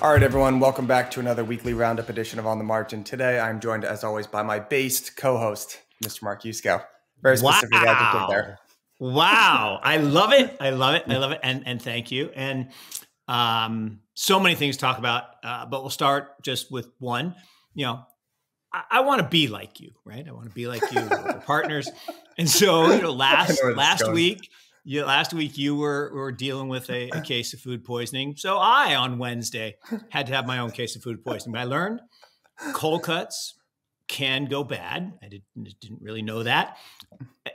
All right, everyone, welcome back to another weekly roundup edition of On the Margin. Today, I'm joined, as always, by my based co host, Mr. Mark Yusko. Very specific wow. adjective there. Wow. I love it. I love it. I love it. And, and thank you. And um, so many things to talk about, uh, but we'll start just with one. You know, I, want to be like you, right? I want to be like you, partners. And so, you know, last last week, last week you were were dealing with a, a, case of food poisoning. So I on Wednesday had to have my own case of food poisoning. But I learned cold cuts can go bad. I didn't, didn't really know that,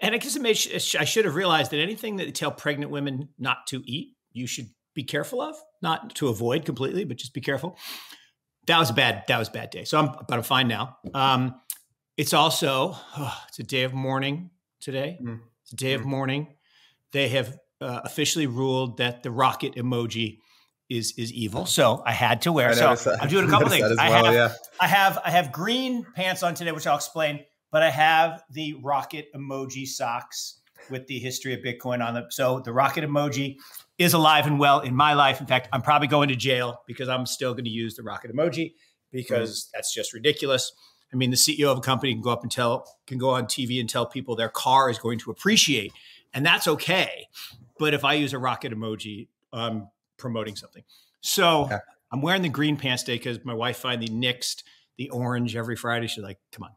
and I guess it made I should have realized that anything that they tell pregnant women not to eat, you should be careful of, not to avoid completely, but just be careful. That was a bad. That was bad day. So I'm, but I'm fine now. Um, it's also oh, it's a day of mourning today. Mm. It's a day mm. of mourning they have uh, officially ruled that the rocket emoji is is evil. So I had to wear. So I'm doing a couple things. Well, I have yeah. I have I have green pants on today, which I'll explain. But I have the rocket emoji socks with the history of Bitcoin on them. So the rocket emoji is alive and well in my life. In fact, I'm probably going to jail because I'm still going to use the rocket emoji because mm. that's just ridiculous. I mean, the CEO of a company can go up and tell can go on TV and tell people their car is going to appreciate and that's okay. But if I use a rocket emoji, I'm promoting something. So okay. I'm wearing the green pants day because my wife finally nixed the orange every Friday. She's like, "Come on,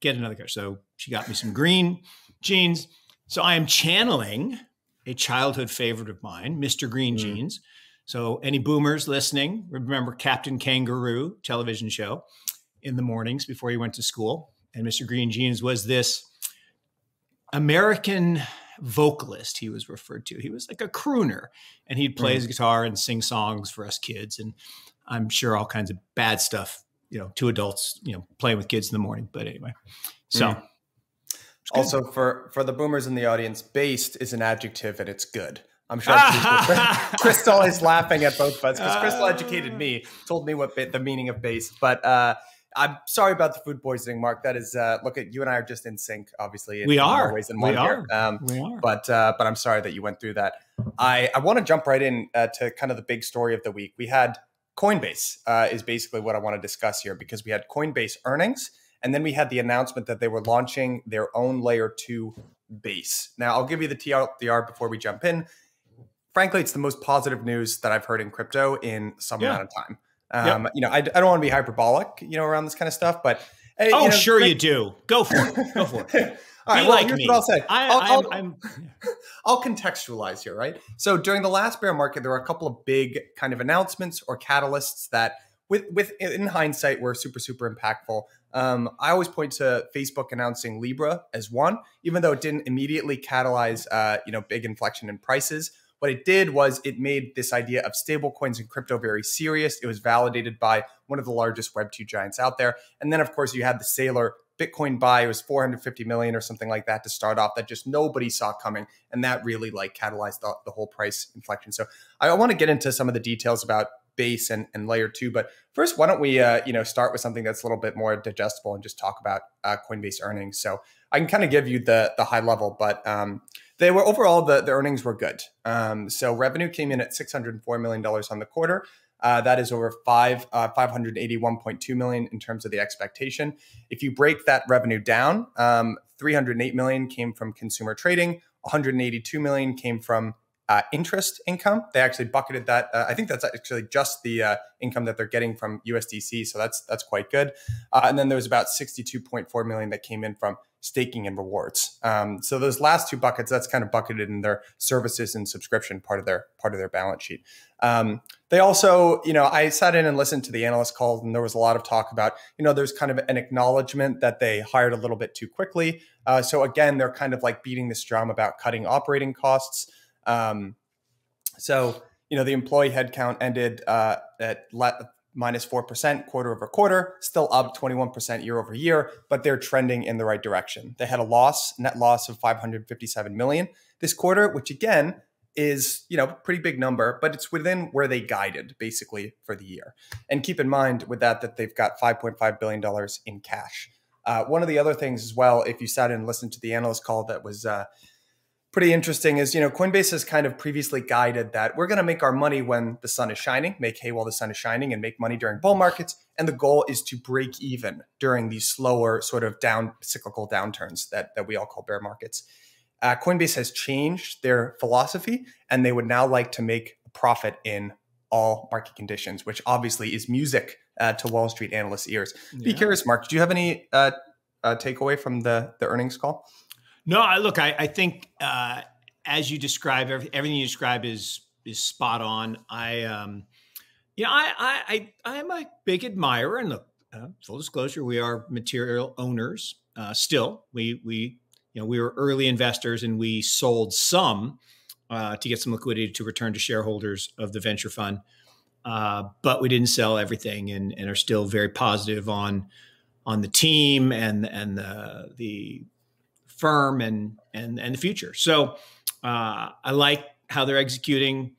get another color." So she got me some green jeans. So I am channeling a childhood favorite of mine, Mr. Green mm. Jeans. So any boomers listening, remember Captain Kangaroo television show in the mornings before you went to school, and Mr. Green Jeans was this American vocalist he was referred to he was like a crooner and he'd play mm. his guitar and sing songs for us kids and i'm sure all kinds of bad stuff you know two adults you know playing with kids in the morning but anyway so mm. also for for the boomers in the audience based is an adjective and it's good I'm sure Crystal is laughing at both of us because Crystal educated me, told me what the meaning of base. But uh, I'm sorry about the food poisoning, Mark. That is, uh, look at you and I are just in sync. Obviously, we are. Always in one we are. Um, we are. But uh, but I'm sorry that you went through that. I I want to jump right in uh, to kind of the big story of the week. We had Coinbase uh, is basically what I want to discuss here because we had Coinbase earnings, and then we had the announcement that they were launching their own layer two base. Now I'll give you the TLDR before we jump in. Frankly, it's the most positive news that I've heard in crypto in some yeah. amount of time. Um, yep. You know, I, I don't want to be hyperbolic, you know, around this kind of stuff, but. Uh, oh, you know, sure you do. Go for it. Go for it. All right, well, like here's me. what I'll say. I, will i will contextualize here, right? So during the last bear market, there were a couple of big kind of announcements or catalysts that, with with in hindsight, were super super impactful. Um, I always point to Facebook announcing Libra as one, even though it didn't immediately catalyze, uh, you know, big inflection in prices. What it did was it made this idea of stablecoins and crypto very serious. It was validated by one of the largest Web2 giants out there. And then, of course, you had the Sailor Bitcoin buy. It was 450 million or something like that to start off that just nobody saw coming. And that really like catalyzed the, the whole price inflection. So I want to get into some of the details about base and, and layer two. But first, why don't we, uh, you know, start with something that's a little bit more digestible and just talk about uh, Coinbase earnings. So I can kind of give you the the high level, but um, they were overall the, the earnings were good. Um, so revenue came in at six hundred four million dollars on the quarter. Uh, that is over five uh, 581.2 million in terms of the expectation. If you break that revenue down, um, 308 million came from consumer trading, 182 million came from uh, interest income. They actually bucketed that. Uh, I think that's actually just the uh, income that they're getting from USDC, so that's that's quite good. Uh, and then there was about 62.4 million that came in from staking and rewards. Um, so those last two buckets, that's kind of bucketed in their services and subscription part of their part of their balance sheet. Um, they also, you know, I sat in and listened to the analyst calls, and there was a lot of talk about, you know, there's kind of an acknowledgement that they hired a little bit too quickly. Uh, so again, they're kind of like beating this drum about cutting operating costs. Um, so, you know, the employee headcount ended uh, at minus 4% quarter over quarter, still up 21% year over year, but they're trending in the right direction. They had a loss, net loss of 557 million this quarter, which again is, you know, pretty big number, but it's within where they guided basically for the year. And keep in mind with that that they've got 5.5 billion dollars in cash. Uh, one of the other things as well, if you sat and listened to the analyst call that was uh, pretty interesting is, you know, Coinbase has kind of previously guided that we're going to make our money when the sun is shining, make hay while the sun is shining, and make money during bull markets. And the goal is to break even during these slower sort of down cyclical downturns that, that we all call bear markets. Uh, Coinbase has changed their philosophy, and they would now like to make profit in all market conditions, which obviously is music uh, to Wall Street analysts' ears. Yeah. Be curious, Mark. Do you have any uh, uh, takeaway from the the earnings call? No, I, look, I, I think uh, as you describe every, everything you describe is is spot on. I, um, you know, I I I am a big admirer, and look, uh, full disclosure, we are material owners uh, still. We we you know we were early investors, and we sold some uh, to get some liquidity to return to shareholders of the venture fund. Uh, but we didn't sell everything and, and, are still very positive on on the team and and the the firm and and and the future. So uh, I like how they're executing.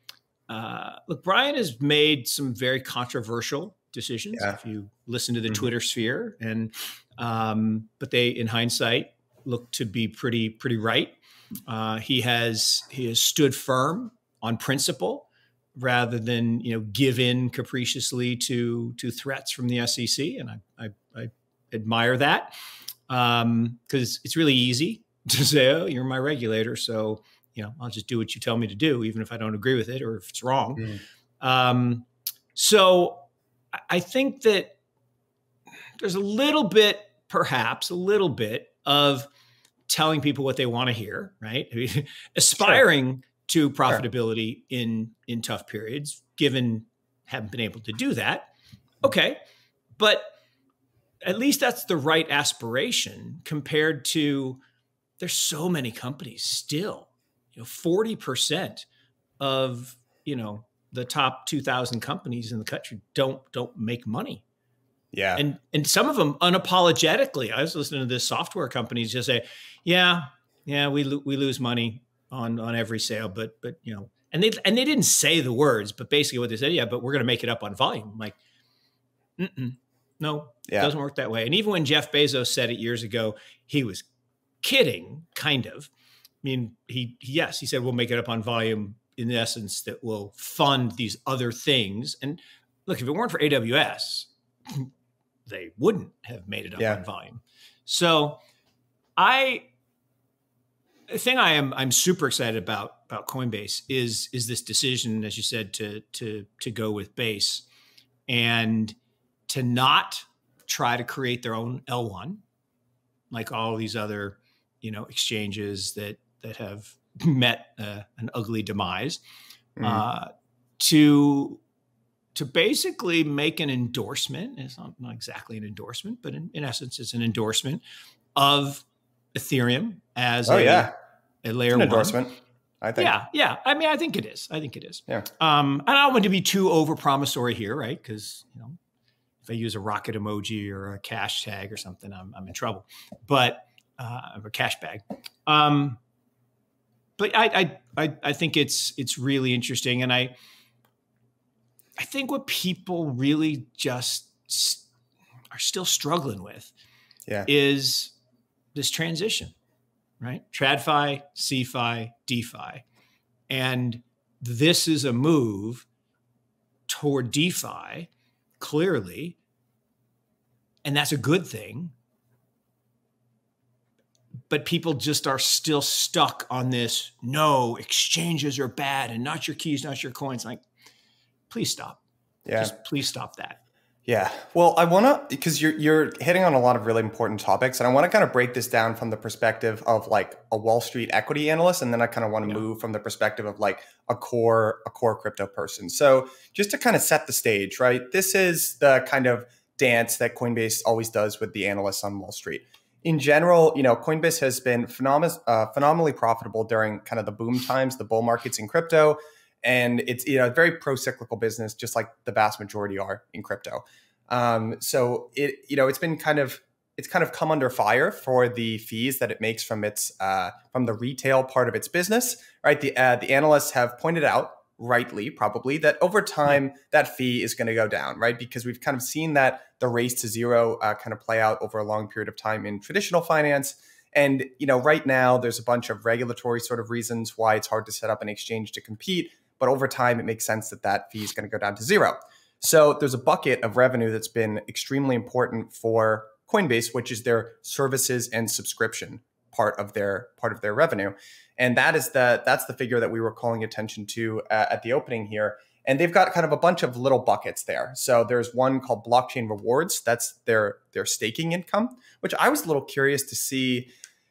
Uh, look, Brian has made some very controversial decisions. Yeah. If you listen to the mm -hmm. Twitter sphere, and um, but they, in hindsight, look to be pretty pretty right. Uh, he has he has stood firm on principle rather than you know give in capriciously to to threats from the SEC, and I I, I admire that because um, it's really easy to say, "Oh, you're my regulator," so you know I'll just do what you tell me to do, even if I don't agree with it or if it's wrong. Mm. Um, so I think that there's a little bit, perhaps a little bit of telling people what they want to hear, right? aspiring sure. to profitability sure. in in tough periods, given haven't been able to do that. Okay, but at least that's the right aspiration compared to there's so many companies still you know 40% of you know the top 2000 companies in the country don't don't make money yeah and and some of them unapologetically i was listening to this software companies just say yeah yeah we lo- we lose money on on every sale but but you know and they and they didn't say the words but basically what they said yeah but we're going to make it up on volume I'm like no yeah. It doesn't work that way. And even when Jeff Bezos said it years ago, he was kidding, kind of. I mean, he yes, he said we'll make it up on volume in essence that will fund these other things. And look, if it weren't for AWS, they wouldn't have made it up yeah. on volume. So I the thing I am I'm super excited about about Coinbase is is this decision, as you said, to to to go with base and to not try to create their own L1, like all these other, you know, exchanges that that have met uh, an ugly demise, mm. uh, to to basically make an endorsement. It's not, not exactly an endorsement, but in, in, essence, it's an endorsement of Ethereum as oh, a, yeah. a layer one. endorsement. I think. Yeah, yeah. I mean, I think it is. I think it is. Yeah. Um, and I don't want to be too over promissory here, right? Because you know I use a rocket emoji or a cash tag or something, I'm, I'm in trouble. But uh, a cash bag. Um, but I, I, I I think it's it's really interesting, and I I think what people really just are still struggling with yeah. is this transition, right? TradFi, CFI, DeFi, and this is a move toward DeFi clearly and that's a good thing. But people just are still stuck on this no, exchanges are bad and not your keys, not your coins. Like, please stop. Yeah. Just please stop that. Yeah. Well, I want to because you're you're hitting on a lot of really important topics, and I want to kind of break this down from the perspective of like a Wall Street equity analyst, and then I kind of want to yeah. move from the perspective of like a core a core crypto person. So just to kind of set the stage, right? This is the kind of dance that Coinbase always does with the analysts on Wall Street. In general, you know, Coinbase has been uh, phenomenally profitable during kind of the boom times, the bull markets in crypto, and it's you know a very pro cyclical business, just like the vast majority are in crypto. Um, so it you know it's been kind of it's kind of come under fire for the fees that it makes from its uh, from the retail part of its business, right? The uh, the analysts have pointed out rightly probably that over time that fee is going to go down right because we've kind of seen that the race to zero uh, kind of play out over a long period of time in traditional finance and you know right now there's a bunch of regulatory sort of reasons why it's hard to set up an exchange to compete but over time it makes sense that that fee is going to go down to zero so there's a bucket of revenue that's been extremely important for coinbase which is their services and subscription part of their part of their revenue, and that is the that's the figure that we were calling attention to uh, at the opening here. And they've got kind of a bunch of little buckets there. So there's one called blockchain rewards. That's their their staking income, which I was a little curious to see.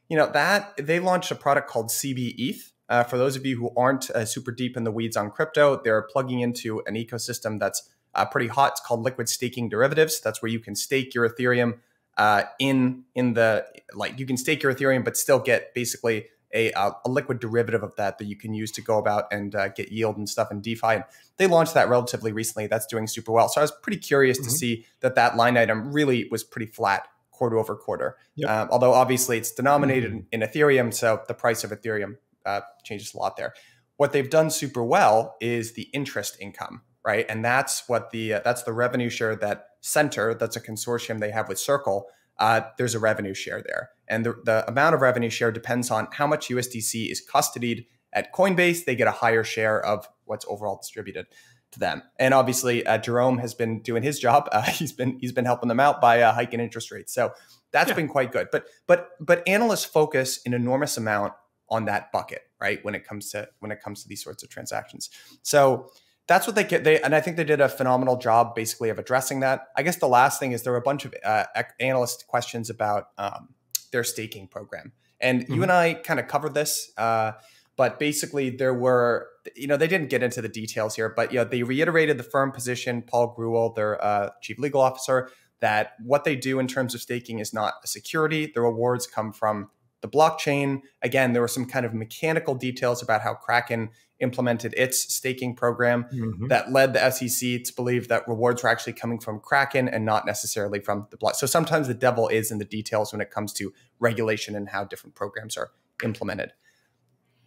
You know that they launched a product called CB ETH, uh, for those of you who aren't uh, super deep in the weeds on crypto, they're plugging into an ecosystem that's uh, pretty hot. It's called liquid staking derivatives. That's where you can stake your Ethereum uh, in in the like you can stake your Ethereum, but still get basically a, uh, a liquid derivative of that that you can use to go about and uh, get yield and stuff in DeFi. And they launched that relatively recently. That's doing super well. So I was pretty curious mm -hmm. to mm-hmm. see that that line item really was pretty flat quarter over quarter. Yep. Um, although obviously it's denominated mm -hmm. in, in Ethereum, so the price of Ethereum uh, changes a lot there. What they've done super well is the interest income right? And that's what the uh, that's the revenue share that Center, that's a consortium they have with Circle. Uh, there's a revenue share there, and the, the amount of revenue share depends on how much USDC is custodied at Coinbase. They get a higher share of what's overall distributed to them. And obviously, uh, Jerome has been doing his job. Uh, he's been he's been helping them out by uh, hiking interest rates. So that's yeah. been quite good. But but but analysts focus an enormous amount on that bucket, right? When it comes to when it comes to these sorts of transactions. So that's what they get. They and I think they did a phenomenal job, basically, of addressing that. I guess the last thing is there were a bunch of uh, analyst questions about um, their staking program, and mm-hmm. you and mm-hmm. I kind of covered this. Uh, but basically, there were you know they didn't get into the details here, but you know they reiterated the firm position, Paul Gruel, their uh, chief legal officer, that what they do in terms of staking is not a security. The rewards come from the blockchain. Again, there were some kind of mechanical details about how Kraken implemented its staking program mm-hmm. that led the SEC to believe that rewards were actually coming from Kraken and not necessarily from the block. So sometimes the devil is in the details when it comes to regulation and how different programs are implemented.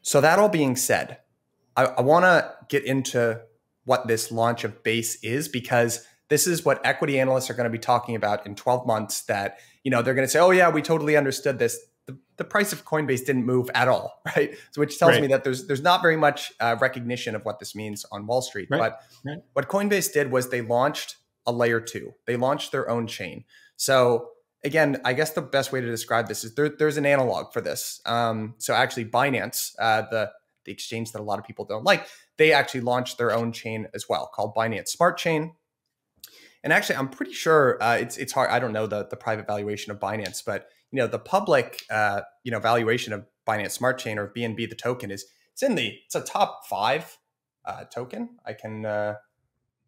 So that all being said, I, I want to get into what this launch of Base is because this is what equity analysts are going to be talking about in 12 months that you know they're going to say oh yeah we totally understood this the price of Coinbase didn't move at all, right? So which tells right. me that there's there's not very much uh, recognition of what this means on Wall Street. Right. But right. what Coinbase did was they launched a layer two. They launched their own chain. So again, I guess the best way to describe this is there, there's an analog for this. Um, so actually, Binance, uh, the the exchange that a lot of people don't like, they actually launched their own chain as well called Binance Smart Chain. And actually, I'm pretty sure uh, it's it's hard. I don't know the the private valuation of Binance, but you know the public uh, you know valuation of Binance Smart Chain or BNB the token is it's in the it's a top five uh, token. I can uh,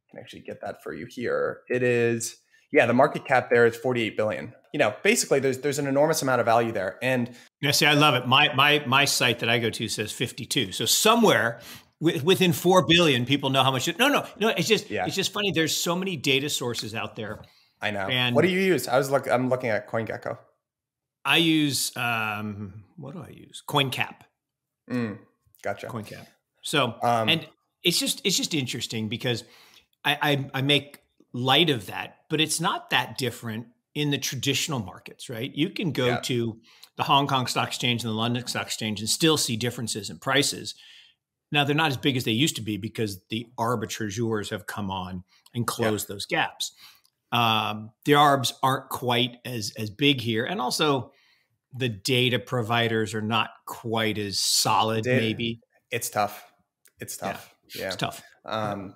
can actually get that for you here. It is yeah the market cap there is 48 billion. You know basically there's there's an enormous amount of value there. And yeah, see I love it. My my my site that I go to says 52. So somewhere within 4 billion people know how much it, no no no it's just yeah. it's just funny there's so many data sources out there i know and what do you use i was look i'm looking at coingecko I use um, what do I use? CoinCap. Mm, gotcha. CoinCap. So um, and it's just it's just interesting because I, I I make light of that, but it's not that different in the traditional markets, right? You can go yeah. to the Hong Kong Stock Exchange and the London Stock Exchange and still see differences in prices. Now they're not as big as they used to be because the arbitrageurs have come on and closed yeah. those gaps. Um, the ARBs aren't quite as as big here, and also the data providers are not quite as solid. Data, maybe it's tough. It's tough. Yeah, yeah. it's tough. Um,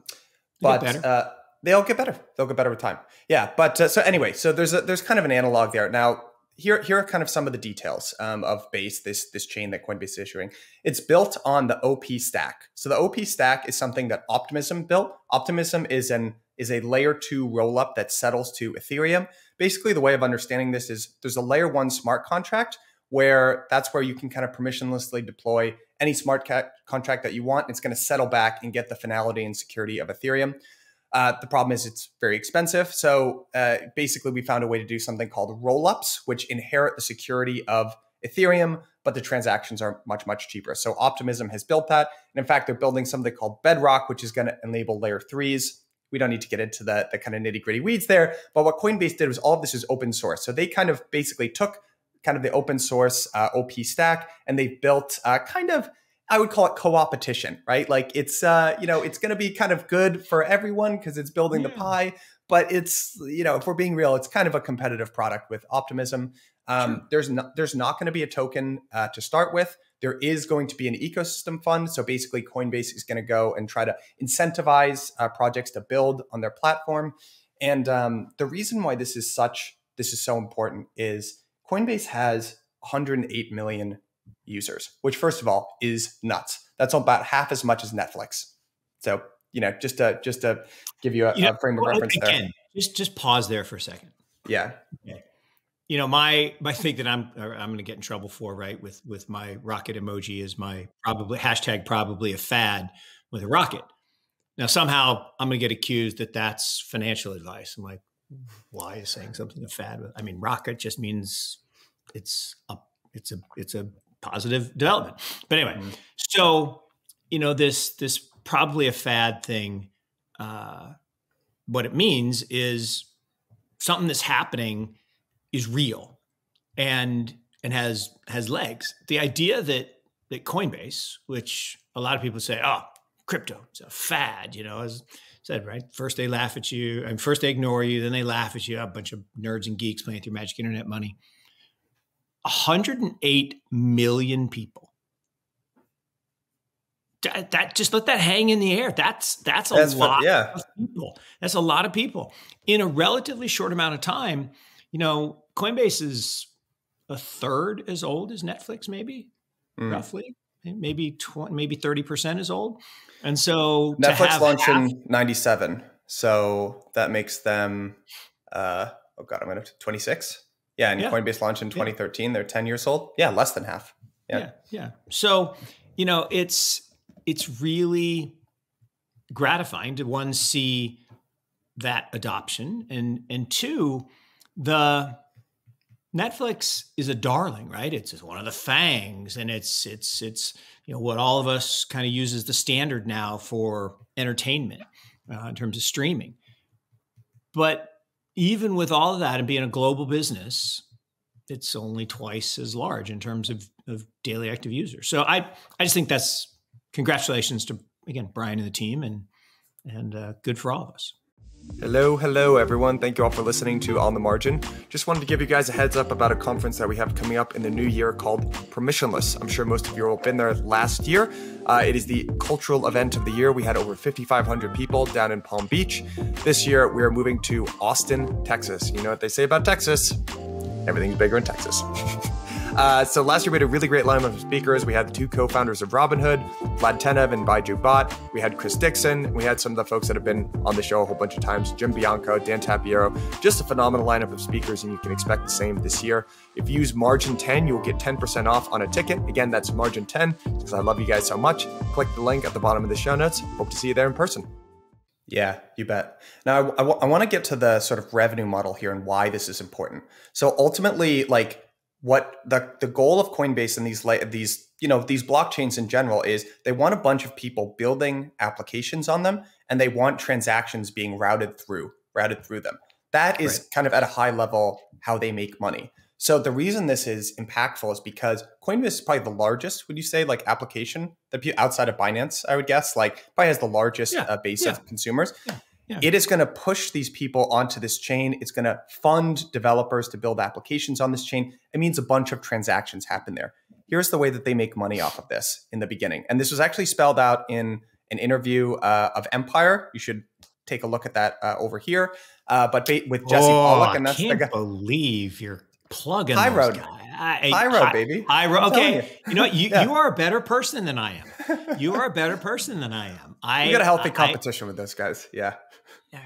but uh, they'll get better. They'll get better with time. Yeah. But uh, so anyway, so there's a, there's kind of an analog there now. Here, here are kind of some of the details um, of Base, this this chain that Coinbase is issuing. It's built on the OP stack. So the OP stack is something that Optimism built. Optimism is an is a layer two rollup that settles to Ethereum. Basically, the way of understanding this is there's a layer one smart contract where that's where you can kind of permissionlessly deploy any smart contract that you want. It's going to settle back and get the finality and security of Ethereum. Uh, the problem is it's very expensive. So uh, basically, we found a way to do something called rollups, which inherit the security of Ethereum, but the transactions are much, much cheaper. So Optimism has built that. And in fact, they're building something called Bedrock, which is going to enable layer threes we don't need to get into the, the kind of nitty gritty weeds there. But what Coinbase did was all of this was open source. So they kind of basically took kind of the open source uh, OP stack and they built uh, kind of, I would call it co-opetition, right? Like it's, uh, you know, it's going to be kind of good for everyone because it's building yeah. the hmm. pie. But it's, you know, if we're being real, it's kind of a competitive product with optimism. Um, sure. There's not, there's not going to be a token uh, to start with. There is going to be an ecosystem fund. So basically, Coinbase is going to go and try to incentivize uh, projects to build on their platform. And um, the reason why this is such this is so important is Coinbase has 108 million users, which first of all is nuts. That's about half as much as Netflix. So you know, just to just to give you a, you know, a frame of reference again, there. Just just pause there for a second. Yeah. Okay you know my my thing that i'm uh, i'm going to get in trouble for right with with my rocket emoji is my probably hashtag probably a fad with a rocket now somehow i'm going to get accused that that's financial advice i'm like why is saying something a fad i mean rocket just means it's a it's a it's a positive development but anyway mm-hmm. so you know this this probably a fad thing uh what it means is something that's happening is real and and has has legs. The idea that that Coinbase, which a lot of people say, oh, crypto, it's a fad, you know, as said, right? First they laugh at you, and first they ignore you, then they laugh at you, a bunch of nerds and geeks playing through magic internet money. 108 million people. That, that, just let that hang in the air. That's that's a that's lot yeah. of people. That's a lot of people in a relatively short amount of time you know, Coinbase is a third as old as Netflix, maybe mm. roughly, maybe 20, maybe 30% as old. And so Netflix launched half- in 97. So that makes them, uh, oh God, I'm going to 26. Yeah. And yeah. Coinbase launched in 2013. Yeah. They're 10 years old. Yeah. Less than half. Yeah. yeah. Yeah. So, you know, it's, it's really gratifying to one, see that adoption and, and two, the Netflix is a darling, right? It's one of the fangs, and it's it's it's you know what all of us kind of use as the standard now for entertainment uh, in terms of streaming. But even with all of that and being a global business, it's only twice as large in terms of, of daily active users. So I I just think that's congratulations to again Brian and the team, and and uh, good for all of us. Hello, hello, everyone. Thank you all for listening to On the Margin. Just wanted to give you guys a heads up about a conference that we have coming up in the new year called Permissionless. I'm sure most of you have been there last year. Uh, it is the cultural event of the year. We had over 5,500 people down in Palm Beach. This year, we are moving to Austin, Texas. You know what they say about Texas? Everything's bigger in Texas. Uh, so last year we had a really great lineup of speakers. We had the two co-founders of Robinhood, Vlad Tenev and Baiju Bot. We had Chris Dixon. We had some of the folks that have been on the show a whole bunch of times, Jim Bianco, Dan Tapiero. Just a phenomenal lineup of speakers, and you can expect the same this year. If you use margin 10, you'll get 10% off on a ticket. Again, that's margin 10 because I love you guys so much. Click the link at the bottom of the show notes. Hope to see you there in person. Yeah, you bet. Now, I want to get to the sort of revenue model here and why this is important. So ultimately, like what the, the goal of Coinbase and these these you know these blockchains in general is they want a bunch of people building applications on them and they want transactions being routed through routed through them. That is right. kind of at a high level how they make money. So the reason this is impactful is because Coinbase is probably the largest, would you say, like application that outside of Binance, I would guess, like probably has the largest yeah. uh, base yeah. of consumers. Yeah. Yeah. It is going to push these people onto this chain. It's going to fund developers to build applications on this chain. It means a bunch of transactions happen there. Here's the way that they make money off of this in the beginning. And this was actually spelled out in an interview uh, of Empire. You should take a look at that uh, over here. Uh, but with Jesse oh, Pollock, and that's I can't the guy. believe you're plugging this guy. I, Iro, I, baby. Pyro. i okay. You. you. know, you, yeah. you are a better person than I am. You are a better person than I am. I you got a healthy competition I, with those guys. Yeah. Yeah.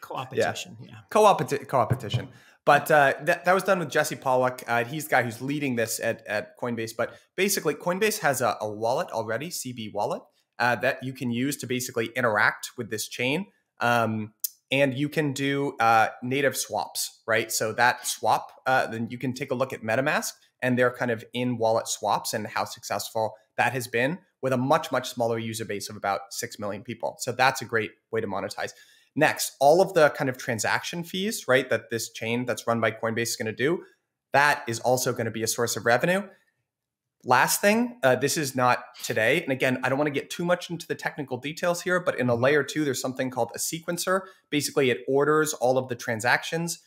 Co-opetition. Yeah. yeah. co co-opetition. But uh, that, that was done with Jesse Pollock. Uh, he's the guy who's leading this at, at Coinbase. But basically, Coinbase has a, a wallet already, CB Wallet, uh, that you can use to basically interact with this chain. Um, and you can do uh, native swaps, right? So that swap, uh, then you can take a look at MetaMask and their kind of in wallet swaps and how successful that has been with a much, much smaller user base of about 6 million people. So that's a great way to monetize. Next, all of the kind of transaction fees, right, that this chain that's run by Coinbase is going to do, that is also going to be a source of revenue. Last thing, uh, this is not today. And again, I don't want to get too much into the technical details here, but in a mm-hmm. layer two, there's something called a sequencer. Basically, it orders all of the transactions.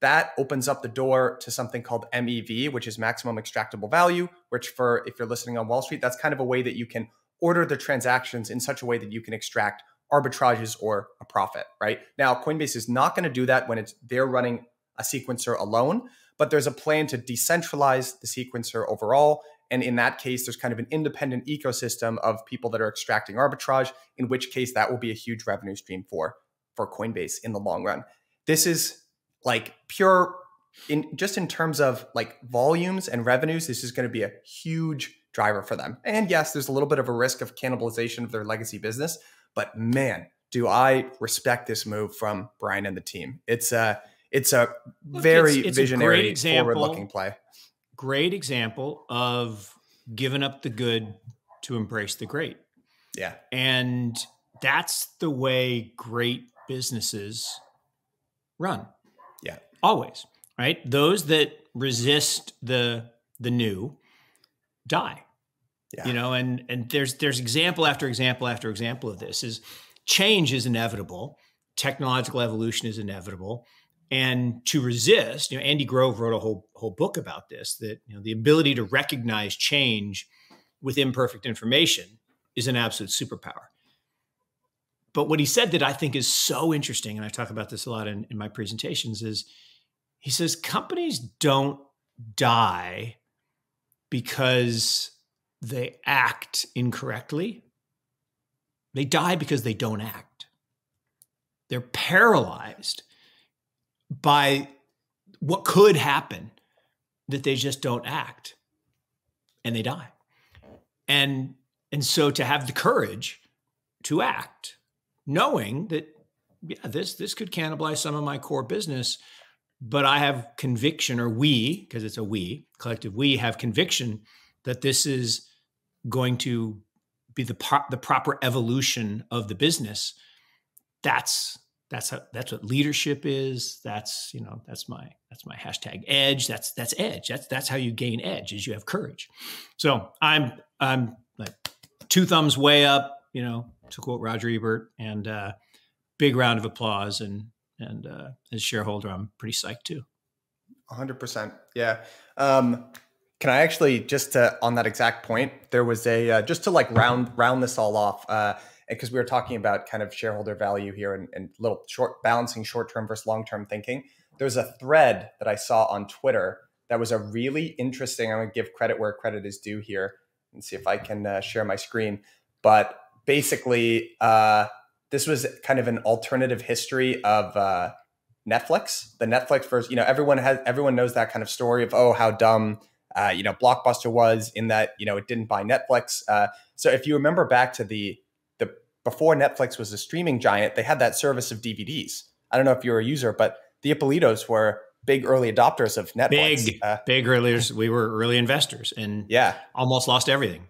That opens up the door to something called MEV, which is maximum extractable value, which for if you're listening on Wall Street, that's kind of a way that you can order the transactions in such a way that you can extract arbitrages or a profit, right? Now, Coinbase is not going to do that when it's they're running a sequencer alone, but there's a plan to decentralize the sequencer overall and in that case, there's kind of an independent ecosystem of people that are extracting arbitrage, in which case that will be a huge revenue stream for, for Coinbase in the long run. This is like pure in just in terms of like volumes and revenues, this is going to be a huge driver for them. And yes, there's a little bit of a risk of cannibalization of their legacy business, but man, do I respect this move from Brian and the team. It's a it's a very it's, it's visionary, forward-looking play great example of giving up the good to embrace the great. Yeah. And that's the way great businesses run. Yeah. Always, right? Those that resist the the new die. Yeah. You know, and and there's there's example after example after example of this is change is inevitable. Technological evolution is inevitable and to resist you know andy grove wrote a whole whole book about this that you know the ability to recognize change with imperfect information is an absolute superpower but what he said that i think is so interesting and i talk about this a lot in, in my presentations is he says companies don't die because they act incorrectly they die because they don't act they're paralyzed by what could happen that they just don't act and they die. And and so to have the courage to act, knowing that yeah, this this could cannibalize some of my core business, but I have conviction or we, because it's a we, collective we have conviction that this is going to be the pro- the proper evolution of the business. That's that's how, that's what leadership is. That's you know that's my that's my hashtag edge. That's that's edge. That's that's how you gain edge is you have courage. So I'm I'm like two thumbs way up. You know to quote Roger Ebert and uh, big round of applause and and uh, as shareholder I'm pretty psyched too. 100 percent. Yeah. Um, can I actually just to, on that exact point? There was a uh, just to like round round this all off. Uh, because we were talking about kind of shareholder value here and, and little short balancing short term versus long term thinking. There was a thread that I saw on Twitter that was a really interesting. I'm going to give credit where credit is due here and see if I can uh, share my screen. But basically, uh, this was kind of an alternative history of uh, Netflix. The Netflix first, you know, everyone has everyone knows that kind of story of oh how dumb uh, you know Blockbuster was in that you know it didn't buy Netflix. Uh, so if you remember back to the before Netflix was a streaming giant, they had that service of DVDs. I don't know if you were a user, but the Ippolitos were big early adopters of Netflix. Big, uh, big early. We were early investors, and yeah, almost lost everything.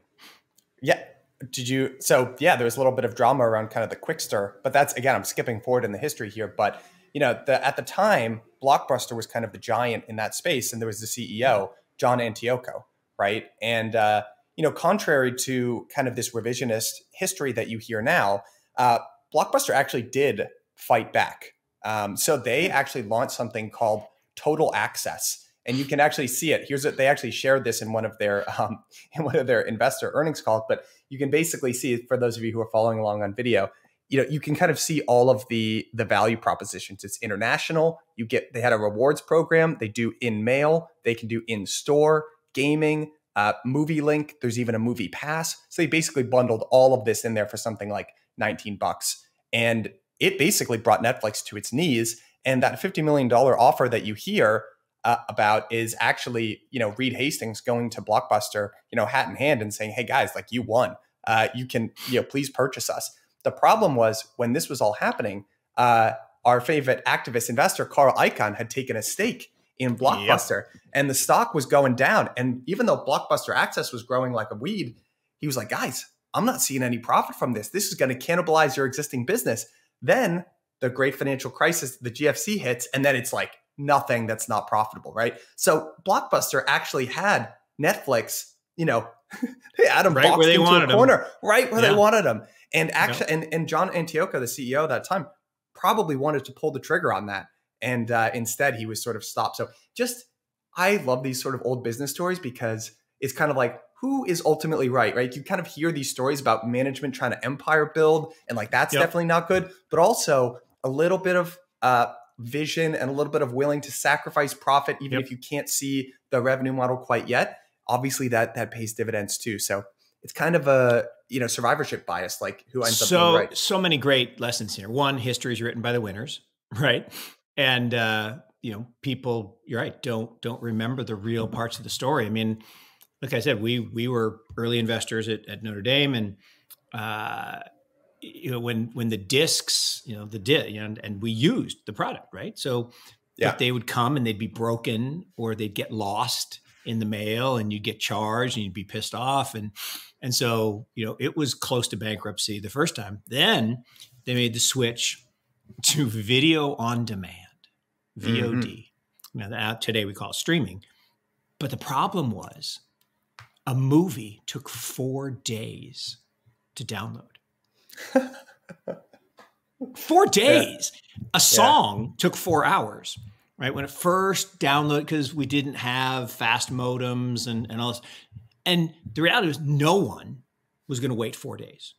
Yeah. Did you? So yeah, there was a little bit of drama around kind of the Quickster, but that's again, I'm skipping forward in the history here. But you know, the, at the time, Blockbuster was kind of the giant in that space, and there was the CEO John Antioco, right? And uh, you know, contrary to kind of this revisionist history that you hear now, uh, Blockbuster actually did fight back. Um, so they actually launched something called Total Access, and you can actually see it. Here's what they actually shared this in one of their um, in one of their investor earnings calls, but you can basically see for those of you who are following along on video. You know, you can kind of see all of the the value propositions. It's international. You get they had a rewards program. They do in mail. They can do in store gaming uh, movie link. There's even a movie pass. So they basically bundled all of this in there for something like 19 bucks. And it basically brought Netflix to its knees. And that $50 million offer that you hear uh, about is actually, you know, Reed Hastings going to Blockbuster, you know, hat in hand and saying, hey guys, like you won. Uh, you can, you know, please purchase us. The problem was when this was all happening, uh, our favorite activist investor, Carl Icahn, had taken a stake in Blockbuster. Yep. And the stock was going down. And even though Blockbuster Access was growing like a weed, he was like, guys, I'm not seeing any profit from this. This is going to cannibalize your existing business. Then the great financial crisis, the GFC hits, and then it's like nothing that's not profitable, right? So Blockbuster actually had Netflix, you know, they had them right where they wanted a corner, them. right where yeah. they wanted them. And actually, yep. and, and John Antioca, the CEO at that time, probably wanted to pull the trigger on that and uh, instead he was sort of stopped. So just I love these sort of old business stories because it's kind of like who is ultimately right, right? You kind of hear these stories about management trying to empire build, and like that's yep. definitely not good, but also a little bit of uh, vision and a little bit of willing to sacrifice profit, even yep. if you can't see the revenue model quite yet. Obviously, that that pays dividends too. So it's kind of a you know survivorship bias, like who ends so, up being right. So many great lessons here. One, history is written by the winners, right? and uh, you know people you're right don't don't remember the real mm-hmm. parts of the story i mean like i said we we were early investors at, at notre dame and uh, you know when when the discs you know the di- you know, and, and we used the product right so yeah. they would come and they'd be broken or they'd get lost in the mail and you'd get charged and you'd be pissed off and and so you know it was close to bankruptcy the first time then they made the switch to video on demand VOD. Mm-hmm. today we call it streaming. But the problem was a movie took four days to download. four days. Yeah. A song yeah. took four hours, right? When it first downloaded, because we didn't have fast modems and, and all this. And the reality was, no one was going to wait four days.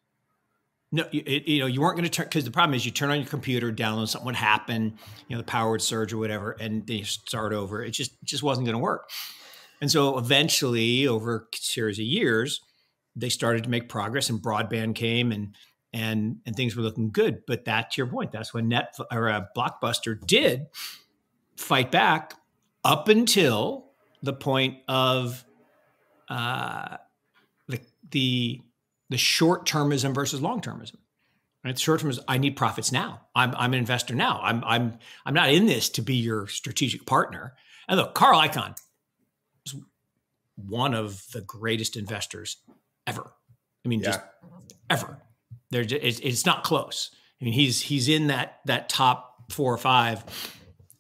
No, you, you, know, you weren't going to turn because the problem is you turn on your computer, download something would happen, you know, the power would surge or whatever, and then you start over. It just just wasn't going to work. And so eventually, over a series of years, they started to make progress, and broadband came, and and and things were looking good. But that, to your point, that's when Net or uh, Blockbuster did fight back up until the point of uh, the the the short termism versus long termism. Right? Short termism is I need profits now. I'm I'm an investor now. I'm I'm I'm not in this to be your strategic partner. And look, Carl Icahn is one of the greatest investors ever. I mean, yeah. just ever. There, it's, it's not close. I mean, he's he's in that that top four or five,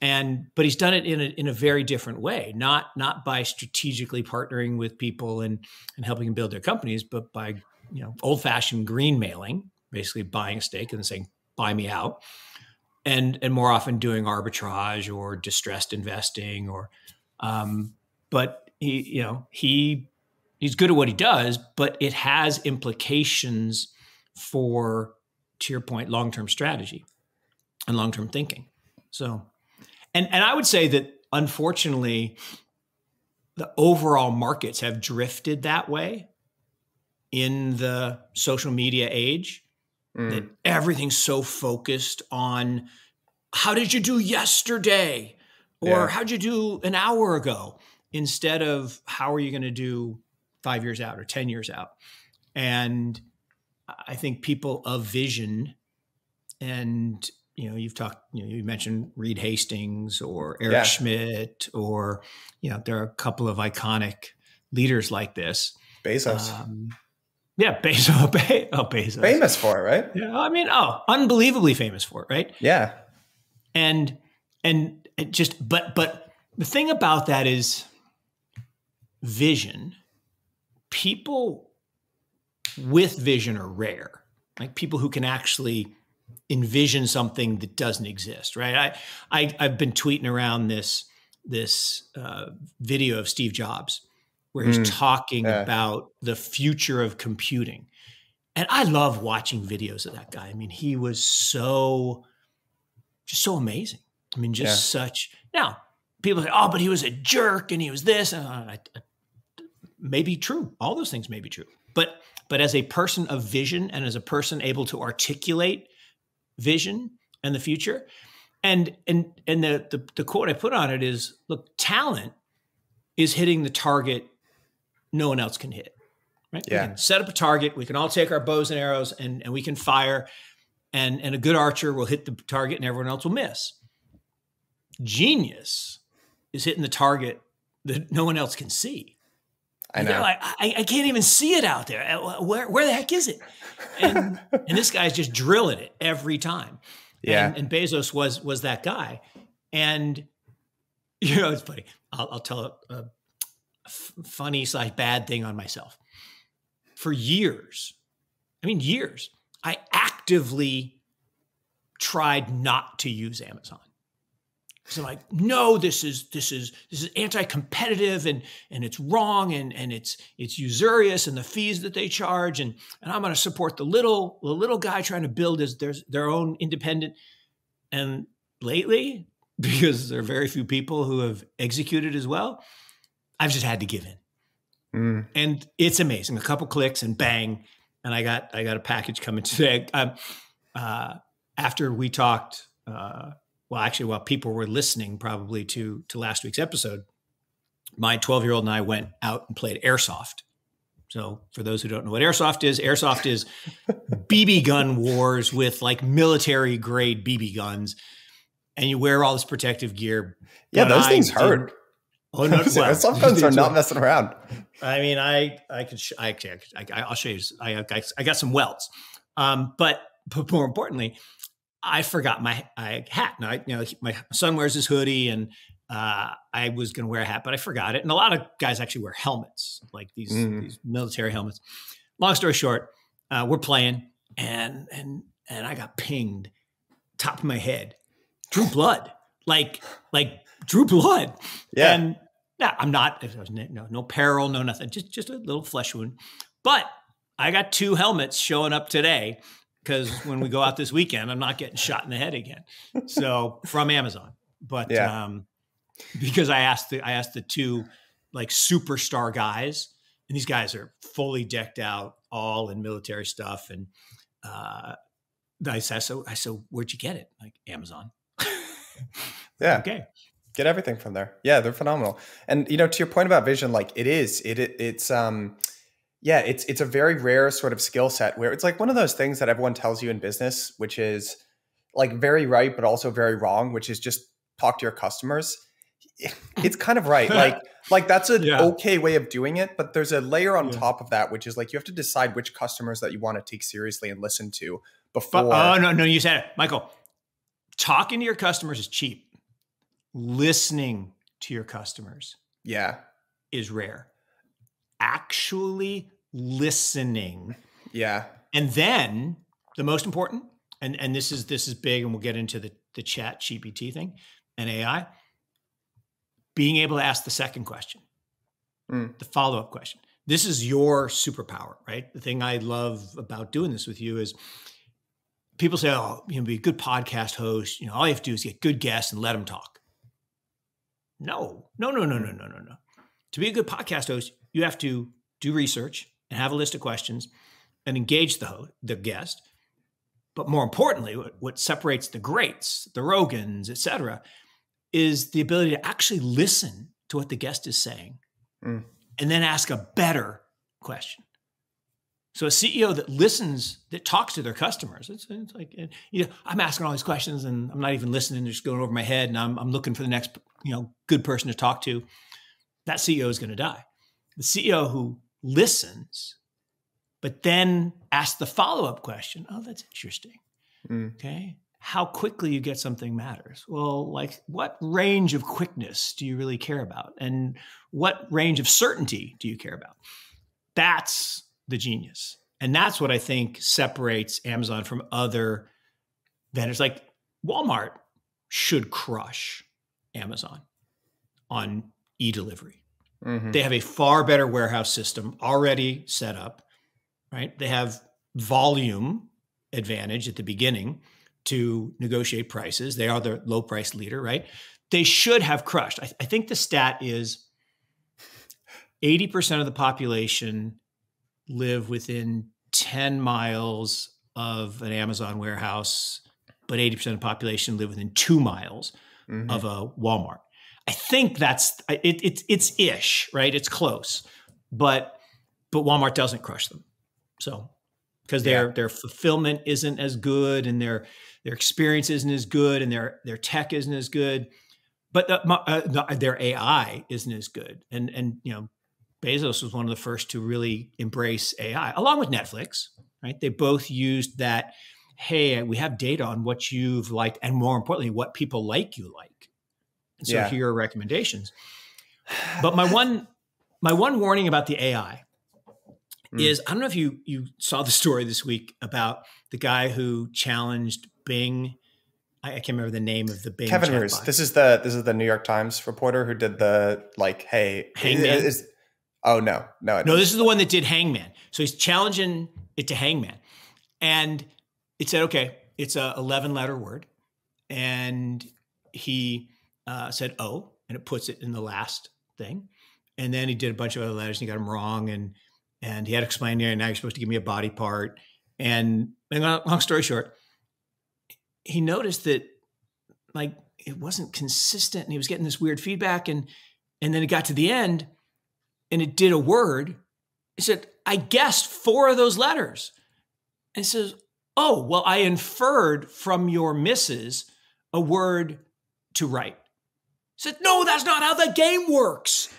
and but he's done it in a, in a very different way. Not not by strategically partnering with people and and helping them build their companies, but by you know, old fashioned green mailing, basically buying a stake and saying, buy me out. And, and more often doing arbitrage or distressed investing or, um, but he, you know, he, he's good at what he does, but it has implications for, to your point, long-term strategy and long-term thinking. So, and, and I would say that unfortunately, the overall markets have drifted that way in the social media age mm. that everything's so focused on how did you do yesterday or yeah. how'd you do an hour ago instead of how are you going to do five years out or 10 years out. And I think people of vision and you know, you've talked, you know, you mentioned Reed Hastings or Eric yeah. Schmidt, or you know, there are a couple of iconic leaders like this. Bezos. Um, yeah, Bezos. Oh, Be- oh, Bezos. Famous for it, right? Yeah, I mean, oh, unbelievably famous for it, right? Yeah. And and just but but the thing about that is vision. People with vision are rare. Like people who can actually envision something that doesn't exist, right? I, I I've been tweeting around this this uh, video of Steve Jobs where he's mm, talking yeah. about the future of computing. And I love watching videos of that guy. I mean, he was so just so amazing. I mean, just yeah. such. Now, people say, "Oh, but he was a jerk and he was this." And I, I, maybe true. All those things may be true. But but as a person of vision and as a person able to articulate vision and the future, and and and the, the the quote I put on it is, "Look, talent is hitting the target no one else can hit. Right? Yeah. set up a target. We can all take our bows and arrows and, and we can fire. And, and a good archer will hit the target and everyone else will miss. Genius is hitting the target that no one else can see. I know. Like I, I, can't even see it out there. Uh, where, where the heck is it? And, and this guy's just drilling it every time. Yeah. And, and, Bezos was was that guy. And you know, it's funny. I'll, I'll tell a, f- funny slash bad thing on myself for years. I mean, years. I actively tried not to use Amazon. So I'm like, no, this is this is this is anti-competitive and and it's wrong and and it's it's usurious and the fees that they charge and and I'm going to support the little the little guy trying to build his their their own independent. And lately, because there are very few people who have executed as well, I've just had to give in. Mm. And it's amazing. A couple clicks and bang. And I got, I got a package coming today. Um, uh, after we talked, uh, well, actually, while people were listening probably to, to last week's episode, my 12 year old and I went out and played airsoft. So, for those who don't know what airsoft is, airsoft is BB gun wars with like military grade BB guns, and you wear all this protective gear. Yeah, those I things hurt. Oh no! Well, Some guns are not messing around. I mean, I I can, sh- I can I, I'll show you. I, I, I got some welts, um, but but more importantly, I forgot my I, hat. Now, you know, my son wears his hoodie, and uh, I was going to wear a hat, but I forgot it. And a lot of guys actually wear helmets, like these, mm. these military helmets. Long story short, uh, we're playing, and and and I got pinged top of my head, drew blood, like like drew blood, yeah. and no, I'm not. no no peril, no nothing. Just just a little flesh wound. But I got two helmets showing up today because when we go out this weekend, I'm not getting shot in the head again. So from Amazon, but yeah. um, because I asked the I asked the two like superstar guys, and these guys are fully decked out, all in military stuff, and uh, I said, so I said, where'd you get it? Like Amazon. yeah. Okay get everything from there. Yeah, they're phenomenal. And you know, to your point about vision, like it is, it, it it's um, yeah, it's it's a very rare sort of skill set where it's like one of those things that everyone tells you in business, which is like very right but also very wrong, which is just talk to your customers. It's kind of right, like like that's an yeah. okay way of doing it, but there's a layer on yeah. top of that, which is like you have to decide which customers that you want to take seriously and listen to before. But, oh no, no, you said it, Michael. Talking to your customers is cheap listening to your customers yeah is rare actually listening yeah and then the most important and and this is this is big and we'll get into the the chat gpt thing and ai being able to ask the second question mm. the follow-up question this is your superpower right the thing i love about doing this with you is people say oh you know be a good podcast host you know all you have to do is get good guests and let them talk no, no, no, no, no, no, no, no. To be a good podcast host, you have to do research and have a list of questions and engage the host, the guest. But more importantly, what, what separates the greats, the Rogans, et cetera, is the ability to actually listen to what the guest is saying mm. and then ask a better question. So a CEO that listens, that talks to their customers, it's, it's, like, you know, I'm asking all these questions and I'm not even listening, they're just going over my head and I'm, I'm looking for the next, you know, good person to talk to. That CEO is going to die. The CEO who listens, but then asks the follow-up question, oh, that's interesting. Mm. Okay. How quickly you get something matters. Well, like what range of quickness do you really care about? And what range of certainty do you care about? That's the genius. And that's what I think separates Amazon from other vendors. Like Walmart should crush Amazon on e delivery. Mm-hmm. They have a far better warehouse system already set up, right? They have volume advantage at the beginning to negotiate prices. They are the low price leader, right? They should have crushed. I, th- I think the stat is 80% of the population live within 10 miles of an Amazon warehouse, but 80% of the population live within two miles mm-hmm. of a Walmart. I think that's it, it, it's ish, right? It's close, but but Walmart doesn't crush them. So because their yeah. their fulfillment isn't as good and their their experience isn't as good and their their tech isn't as good, but the, uh, their AI isn't as good. And and you know Bezos was one of the first to really embrace AI, along with Netflix, right? They both used that, hey, we have data on what you've liked, and more importantly, what people like you like. And so yeah. here are recommendations. But my one my one warning about the AI mm. is I don't know if you you saw the story this week about the guy who challenged Bing. I, can't remember the name of the Bing. Kevin Roos. This is the this is the New York Times reporter who did the like, hey, Hangman. Is, is, Oh no, no, no. This is the one that did Hangman. So he's challenging it to Hangman, and it said, okay, it's a eleven-letter word, and he uh, said O, oh, and it puts it in the last thing, and then he did a bunch of other letters and he got them wrong, and and he had to explain And Now you're supposed to give me a body part, and, and long story short, he noticed that like it wasn't consistent, and he was getting this weird feedback, and and then it got to the end and it did a word. It said, I guessed four of those letters. And says, Oh, well, I inferred from your misses a word to write. said, No, that's not how the game works.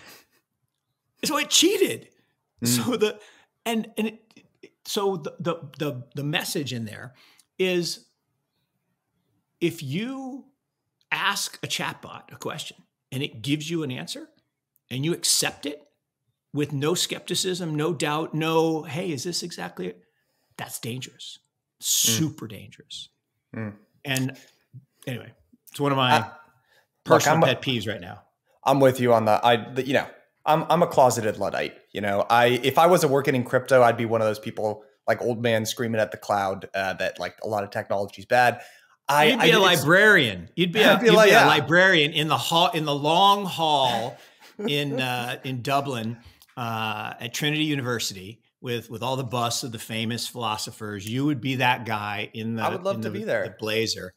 So it cheated. Mm. So the and and it, so the, the the the message in there is if you ask a chatbot a question and it gives you an answer and you accept it with no skepticism, no doubt, no, hey, is this exactly it? That's dangerous, hmm. super mm. dangerous. Mm. And anyway, it's one of my I, personal look, pet peeves right now. I'm with you on that. I, the, you know, I'm I'm a closeted luddite. You know, I if I wasn't working in crypto, I'd be one of those people like old man screaming at the cloud uh, that like a lot of technology is bad. I, you'd be I, a librarian. You'd be, a, be, you'd like, be yeah. a, librarian in the hall in the long hall in uh, in Dublin uh, at Trinity University with with all the busts of the famous philosophers, you would be that guy in the. I would love to the, be there. The blazer.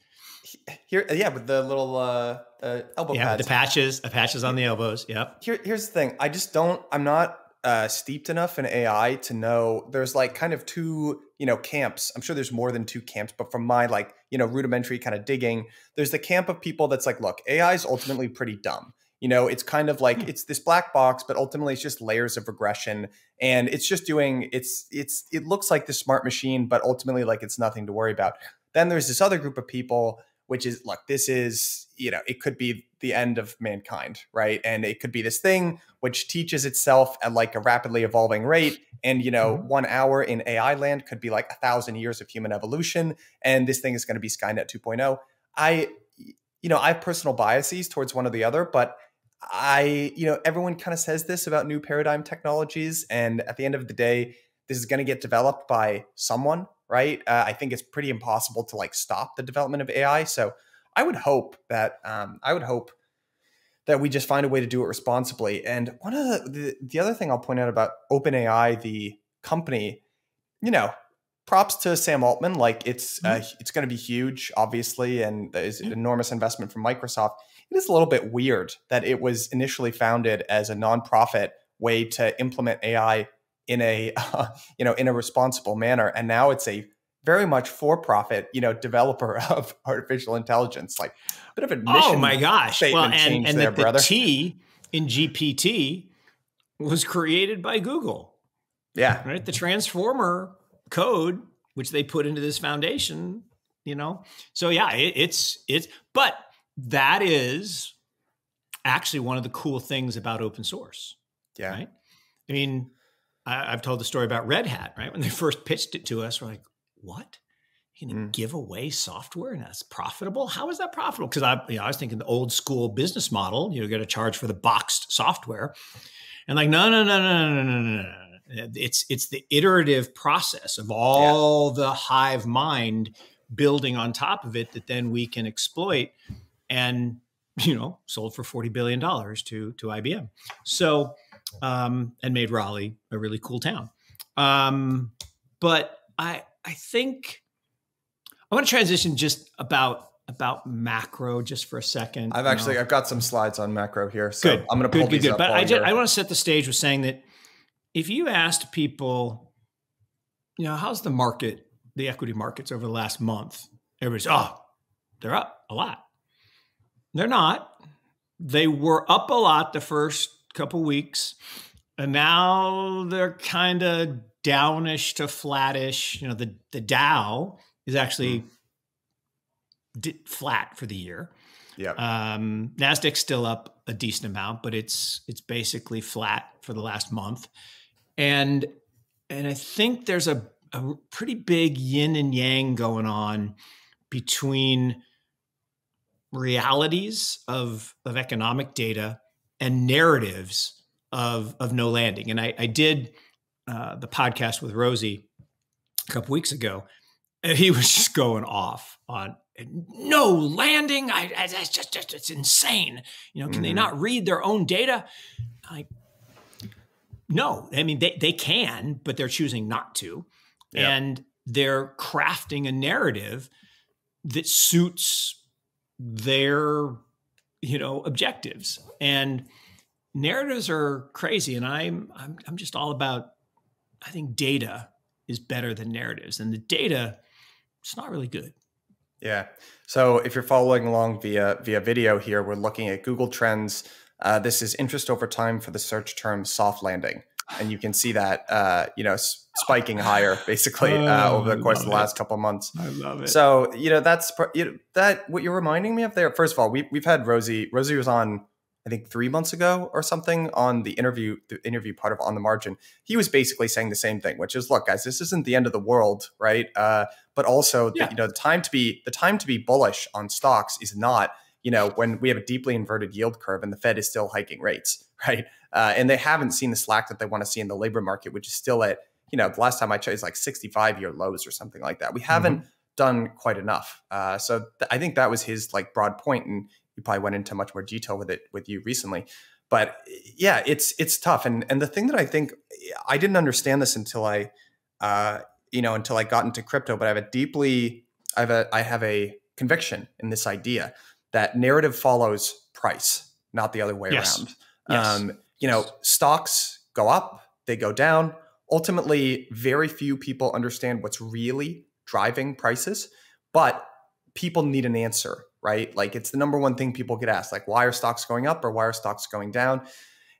Here, yeah, with the little uh, uh, elbow yeah, pads. the patches, the patches on the elbows. Yep. Here, here's the thing. I just don't. I'm not uh, steeped enough in AI to know there's like kind of two, you know, camps. I'm sure there's more than two camps, but from my like, you know, rudimentary kind of digging, there's the camp of people that's like, look, AI is ultimately pretty dumb. You know, it's kind of like hmm. it's this black box, but ultimately it's just layers of regression. And it's just doing it's it's it looks like the smart machine, but ultimately like it's nothing to worry about. Then there's this other group of people, which is look, this is, you know, it could be the end of mankind, right? And it could be this thing which teaches itself at like a rapidly evolving rate. And, you know, mm -hmm. one hour in AI land could be like a thousand years of human evolution. And this thing is going to be Skynet 2.0. I, you know, I have personal biases towards one or the other, but I, you know, everyone kind of says this about new paradigm technologies. And at the end of the day, this is going to get developed by someone, right? Uh, I think it's pretty impossible to like stop the development of AI. So I would hope that, um, I would hope that we just find a way to do it responsibly. And one of the, the, the other thing I'll point out about OpenAI, the company, you know, props to Sam Altman. Like it's, mm -hmm. uh, it's going to be huge, obviously, and is an mm -hmm. enormous investment from Microsoft it is a little bit weird that it was initially founded as a nonprofit way to implement AI in a uh, you know in a responsible manner, and now it's a very much for profit, you know, developer of artificial intelligence. Like a bit of a oh mission. Oh my gosh. Well, and, and there, the, brother. the T in GPT was created by Google. Yeah. Right. The transformer code, which they put into this foundation, you know. So yeah, it, it's it's but that is actually one of the cool things about open source. Yeah. Right? I mean, I, have told the story about Red Hat, right? When they first pitched it to us, we're like, what? You know, mm. give away software and that's profitable? How is that profitable? Because I, you know, I was thinking the old school business model, you know, got to charge for the boxed software. And like, no, no, no, no, no, no, no, no. It's it's the iterative process of all yeah. the hive mind building on top of it that then we can exploit and you know sold for 40 billion dollars to to IBM. So um, and made Raleigh a really cool town. Um, but I I think I want to transition just about about macro just for a second. I've actually know. I've got some slides on macro here, so good. I'm going to pull good, these good, But I just, I want to set the stage with saying that if you asked people, you know, how's the market, the equity markets over the last month, everybody's oh, they're up a lot. They're not. They were up a lot the first couple weeks, and now they're kind of downish to flattish. You know, the the Dow is actually mm. flat for the year. Yeah. Um, Nasdaq's still up a decent amount, but it's it's basically flat for the last month, and and I think there's a a pretty big yin and yang going on between realities of of economic data and narratives of of no landing. And I, I did uh, the podcast with Rosie a couple weeks ago, and he was just going off on no landing. I, I that's just, just it's insane. You know, can mm-hmm. they not read their own data? Like, no. I mean, they they can, but they're choosing not to, yep. and they're crafting a narrative that suits their you know objectives and narratives are crazy and I'm, I'm i'm just all about i think data is better than narratives and the data it's not really good yeah so if you're following along via via video here we're looking at google trends uh, this is interest over time for the search term soft landing and you can see that uh, you know spiking higher basically uh, oh, uh, over the course of the last couple months. I love it. So you know that's you know, that what you're reminding me of there. First of all, we we've had Rosie. Rosie was on I think three months ago or something on the interview the interview part of on the margin. He was basically saying the same thing, which is look guys, this isn't the end of the world, right? Uh, but also yeah. the, you know the time to be the time to be bullish on stocks is not you know, when we have a deeply inverted yield curve and the Fed is still hiking rates, right? Uh, and they haven't seen the slack that they want to see in the labor market, which is still at, you know, the last time I checked is like 65 year lows or something like that. We mm-hmm. haven't mm -hmm. done quite enough. Uh, so th I think that was his like broad point, and he probably went into much more detail with it with you recently. But yeah, it's it's tough, and and the thing that I think I didn't understand this until I, uh, you know, until I got into crypto. But I have a deeply I have a I have a conviction in this idea that narrative follows price, not the other way yes. around. Yes. Um, you know, stocks go up, they go down. Ultimately, very few people understand what's really driving prices, but people need an answer, right? Like it's the number one thing people get asked, like why are stocks going up or why are stocks going down?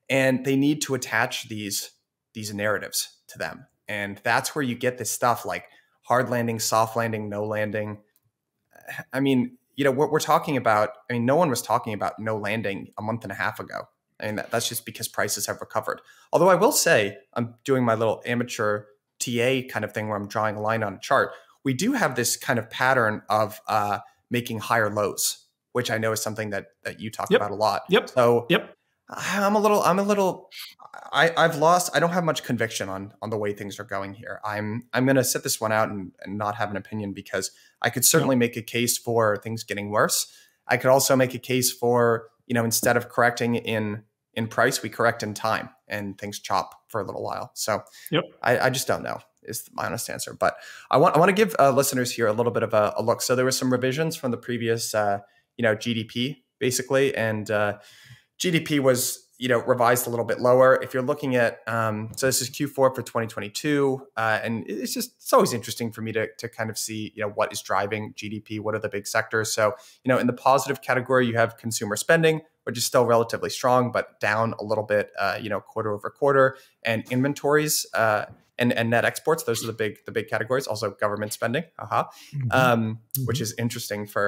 And they need to attach these these narratives to them. And that's where you get this stuff like hard landing, soft landing, no landing. I mean, you know, what we're talking about, I mean, no one was talking about no landing a month and a half ago. I mean, that's just because prices have recovered. Although I will say, I'm doing my little amateur TA kind of thing where I'm drawing a line on a chart. We do have this kind of pattern of uh, making higher lows, which I know is something that that you talk yep. about a lot. Yep. So yep. I'm a little, I'm a little, I, I've lost, I don't have much conviction on, on the way things are going here. I'm, I'm going to sit this one out and, and not have an opinion because I could certainly make a case for things getting worse. I could also make a case for, you know, instead of correcting in, in price, we correct in time and things chop for a little while. So yep. I, I just don't know is my honest answer. But I want I want to give uh, listeners here a little bit of a, a, look. So there were some revisions from the previous, uh, you know, GDP basically, and uh, GDP was you know revised a little bit lower. If you're looking at um, so this is Q4 for 2022, uh, and it's just it's always interesting for me to to kind of see you know what is driving GDP, what are the big sectors. So you know in the positive category you have consumer spending, which is still relatively strong but down a little bit uh, you know quarter over quarter, and inventories. Uh, and, and net exports; those are the big the big categories. Also, government spending, haha, uh -huh, mm -hmm. um, which mm-hmm. is interesting for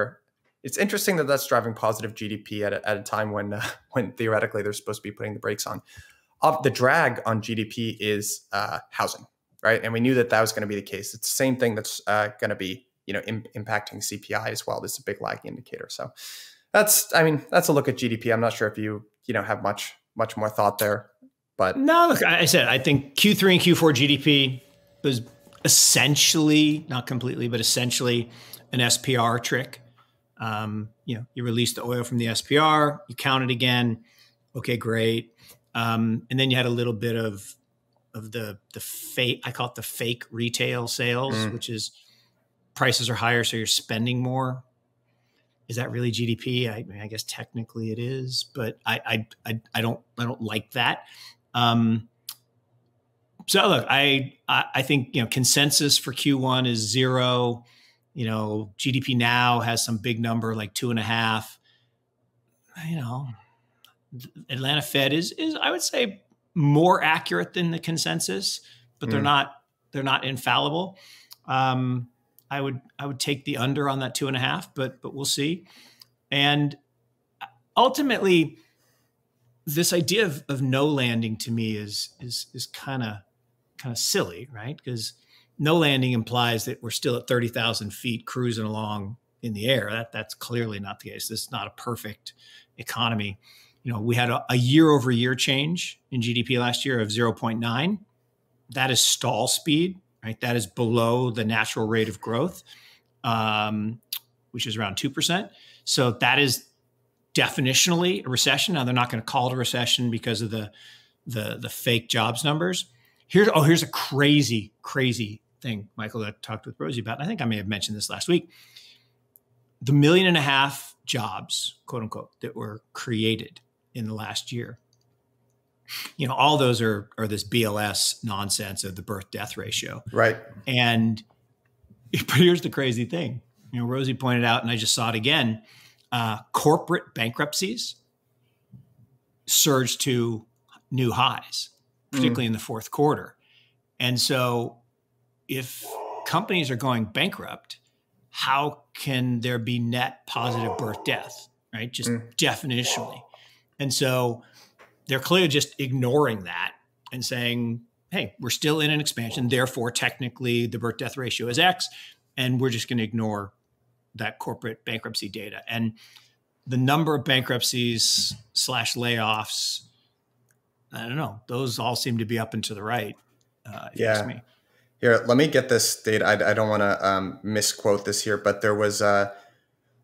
it's interesting that that's driving positive GDP at a, at a time when uh, when theoretically they're supposed to be putting the brakes on. Uh, the drag on GDP is uh, housing, right? And we knew that that was going to be the case. It's the same thing that's uh, going to be you know Im impacting CPI as well. This is a big lagging indicator. So that's I mean that's a look at GDP. I'm not sure if you you know have much much more thought there, but no. Look, I said I think Q3 and Q4 GDP was essentially not completely, but essentially an SPR trick. Um, you know, you release the oil from the SPR, you count it again. Okay, great. Um, and then you had a little bit of of the the fake I call it the fake retail sales, mm. which is prices are higher, so you're spending more. Is that really GDP? I, I guess technically it is, but I, I I, I don't I don't like that. Um, so look, I, I I think you know consensus for Q1 is zero you know, GDP now has some big number like two and a half. You know, Atlanta Fed is is I would say more accurate than the consensus, but they're mm. not they're not infallible. Um, I would I would take the under on that two and a half, but but we'll see. And uh, ultimately, this idea of, of no landing to me is is is kind of kind of silly, right? Because no landing implies that we're still at 30,000 feet cruising along in the air. That that's clearly not the case. This is not a perfect economy. You know, we had a, a year over year change in GDP last year of 0.9. That is stall speed, right? That is below the natural rate of growth, um, which is around 2%. So that is definitionally a recession. Now they're not going to call it a recession because of the the the fake jobs numbers. Here's oh here's a crazy crazy thing, Michael, that I talked with Rosie about. And I think I may have mentioned this last week. The million and a half jobs, quote unquote, that were created in the last year. You know, all those are are this BLS nonsense of the birth death ratio. Right. And but here's the crazy thing. You know, Rosie pointed out, and I just saw it again. Uh, corporate bankruptcies surged to new highs, particularly mm. in the fourth quarter. And so if companies are going bankrupt, how can there be net positive birth death, right? Just mm. definitionally. And so they're clearly just ignoring that and saying, hey, we're still in an expansion. Therefore, technically, the birth death ratio is X, and we're just going to ignore that corporate bankruptcy data. And the number of bankruptcies slash layoffs, I don't know, those all seem to be up and to the right. Uh, yeah. Here, let me get this data. I, I don't want to um, misquote this here, but there was a uh,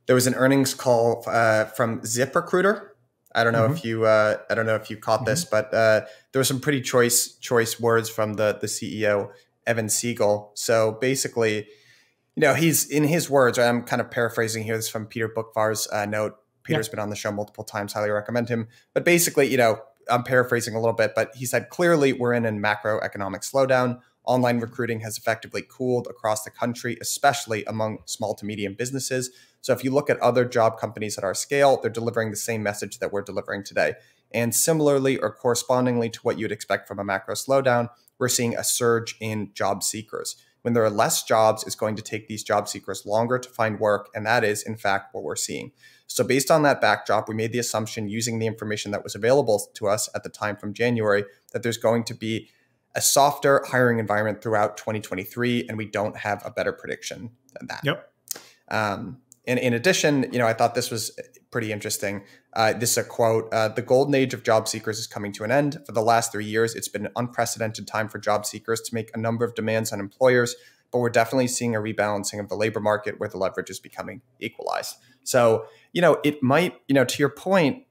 there was an earnings call uh, from ZipRecruiter. I don't know mm -hmm. if mm-hmm. you uh, I don't know if you caught mm -hmm. this, mm-hmm. but uh, there were some pretty choice choice words from the the CEO Evan Siegel. So basically, you know, he's in his words. I'm kind of paraphrasing here. This from Peter Bookvar's uh, note. Peter's yeah. been on the show multiple times. Highly recommend him. But basically, you know, I'm paraphrasing a little bit, but he said clearly we're in a macroeconomic slowdown. Online recruiting has effectively cooled across the country, especially among small to medium businesses. So if you look at other job companies at our scale, they're delivering the same message that we're delivering today. And similarly or correspondingly to what you'd expect from a macro slowdown, we're seeing a surge in job seekers. When there are less jobs, it's going to take these job seekers longer to find work. And that is, in fact, what we're seeing. So, based on that backdrop, we made the assumption using the information that was available to us at the time from January that there's going to be a softer hiring environment throughout 2023, and we don't have a better prediction than that. Yep. Um, and in addition, you know, I thought this was pretty interesting. Uh, this is a quote: uh, "The golden age of job seekers is coming to an end. For the last three years, it's been an unprecedented time for job seekers to make a number of demands on employers." But we're definitely seeing a rebalancing of the labor market where the leverage is becoming equalized. So, you know, it might, you know, to your point,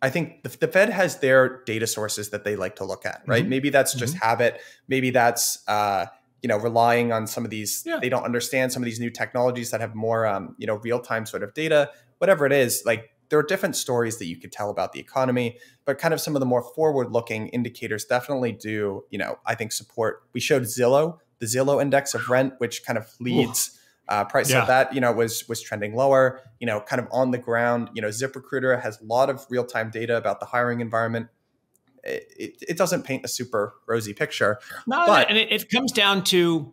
I think the, the, Fed has their data sources that they like to look at, right? Mm-hmm. Maybe that's just mm-hmm. habit. Maybe that's uh, you know relying on some of these. Yeah. They don't understand some of these new technologies that have more um, you know real time sort of data. Whatever it is, like there are different stories that you could tell about the economy, but kind of some of the more forward looking indicators definitely do. You know, I think support. We showed Zillow, the Zillow index of rent, which kind of leads. Ooh uh, price yeah. that, you know, was was trending lower. You know, kind of on the ground. You know, ZipRecruiter has a lot of real time data about the hiring environment. It, it, it, doesn't paint a super rosy picture. No, but, and it, it comes down to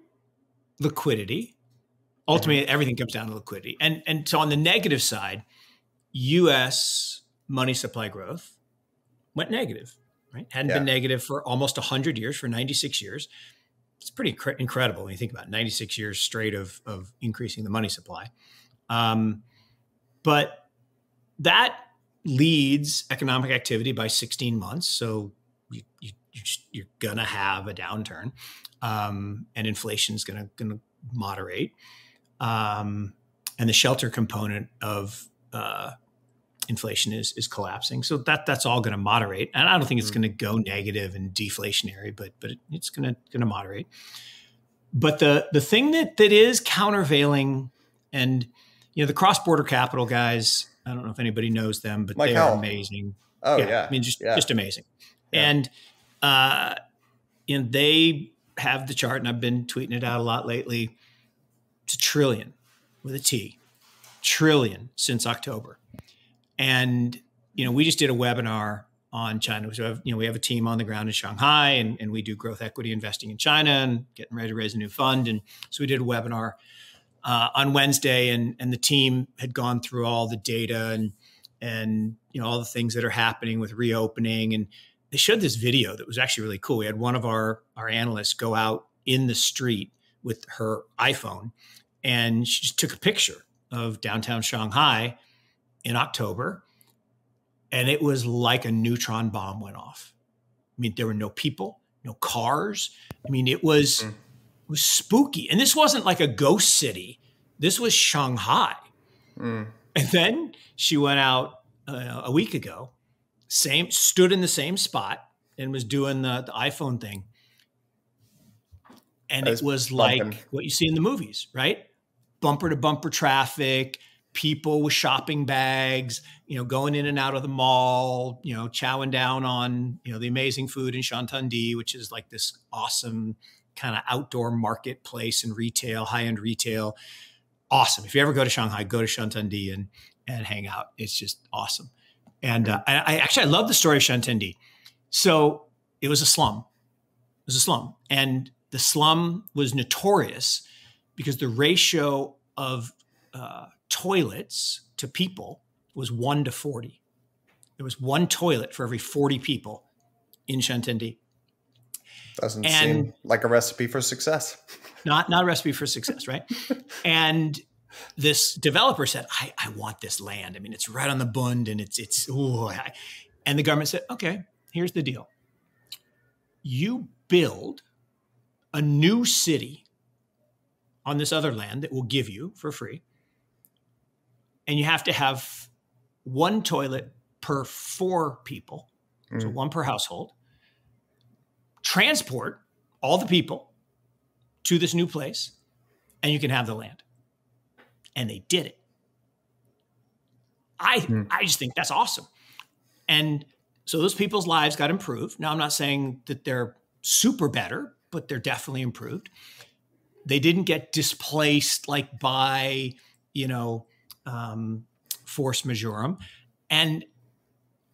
liquidity. Ultimately, mm -hmm. everything comes down to liquidity. And and so on the negative side, U.S. money supply growth went negative. Right, hadn't yeah. been negative for almost hundred years, for ninety six years it's pretty cr- incredible when you think about it, 96 years straight of, of increasing the money supply. Um, but that leads economic activity by 16 months. So you, you, you're going to have a downturn um, and inflation is going to moderate. Um, and the shelter component of uh, inflation is is collapsing. So that that's all going to moderate, and I don't think it's mm -hmm. going to go negative and deflationary, but but it, it's going to going to moderate. But the the thing that that is countervailing, and you know the cross border capital guys. I don't know if anybody knows them, but they are amazing. Oh yeah. yeah, I mean just yeah. just amazing, yeah. and uh, you know they have the chart, and I've been tweeting it out a lot lately. It's a trillion with a T, trillion since October. And you know, we just did a webinar on China. So have, you know, we have a team on the ground in Shanghai, and, and we do growth equity investing in China and getting ready to raise a new fund. And so we did a webinar uh, on Wednesday, and and the team had gone through all the data and and you know all the things that are happening with reopening and they showed this video that was actually really cool. We had one of our our analysts go out in the street with her iPhone and she just took a picture of downtown Shanghai in October, and it was like a neutron bomb went off. I mean, there were no people, no cars. I mean, it was mm. it was spooky, and this wasn't like a ghost city. This was Shanghai. Mm. And then she went out uh, a week ago, same stood in the same spot and was doing the, the iPhone thing. And it was bumping. like what you see in the movies, right? Bumper to bumper traffic, people with shopping bags, you know, going in and out of the mall, you know, chowing down on, you know, the amazing food in Chantundi, which is like this awesome kind of outdoor marketplace and retail, high-end retail. Awesome. If you ever go to Shanghai, go to Chantundi and and hang out. It's just awesome. And uh, I, I actually I love the story of Chantundi. So it was a slum. It was a slum, and the slum was notorious because the ratio of uh, toilets to people was one to 40. There was one toilet for every 40 people in Shantindi. Doesn't and seem like a recipe for success. Not, not a recipe for success, right? and this developer said, I, I want this land. I mean, it's right on the Bund and it's, it's, ooh. And the government said, okay, here's the deal. You build a new city on this other land that we'll give you for free and you have to have one toilet per four people, mm. so one per household. Transport all the people to this new place, and you can have the land. And they did it. I mm. I just think that's awesome. And so those people's lives got improved. Now I'm not saying that they're super better, but they're definitely improved. They didn't get displaced like by, you know, um, force majorum, and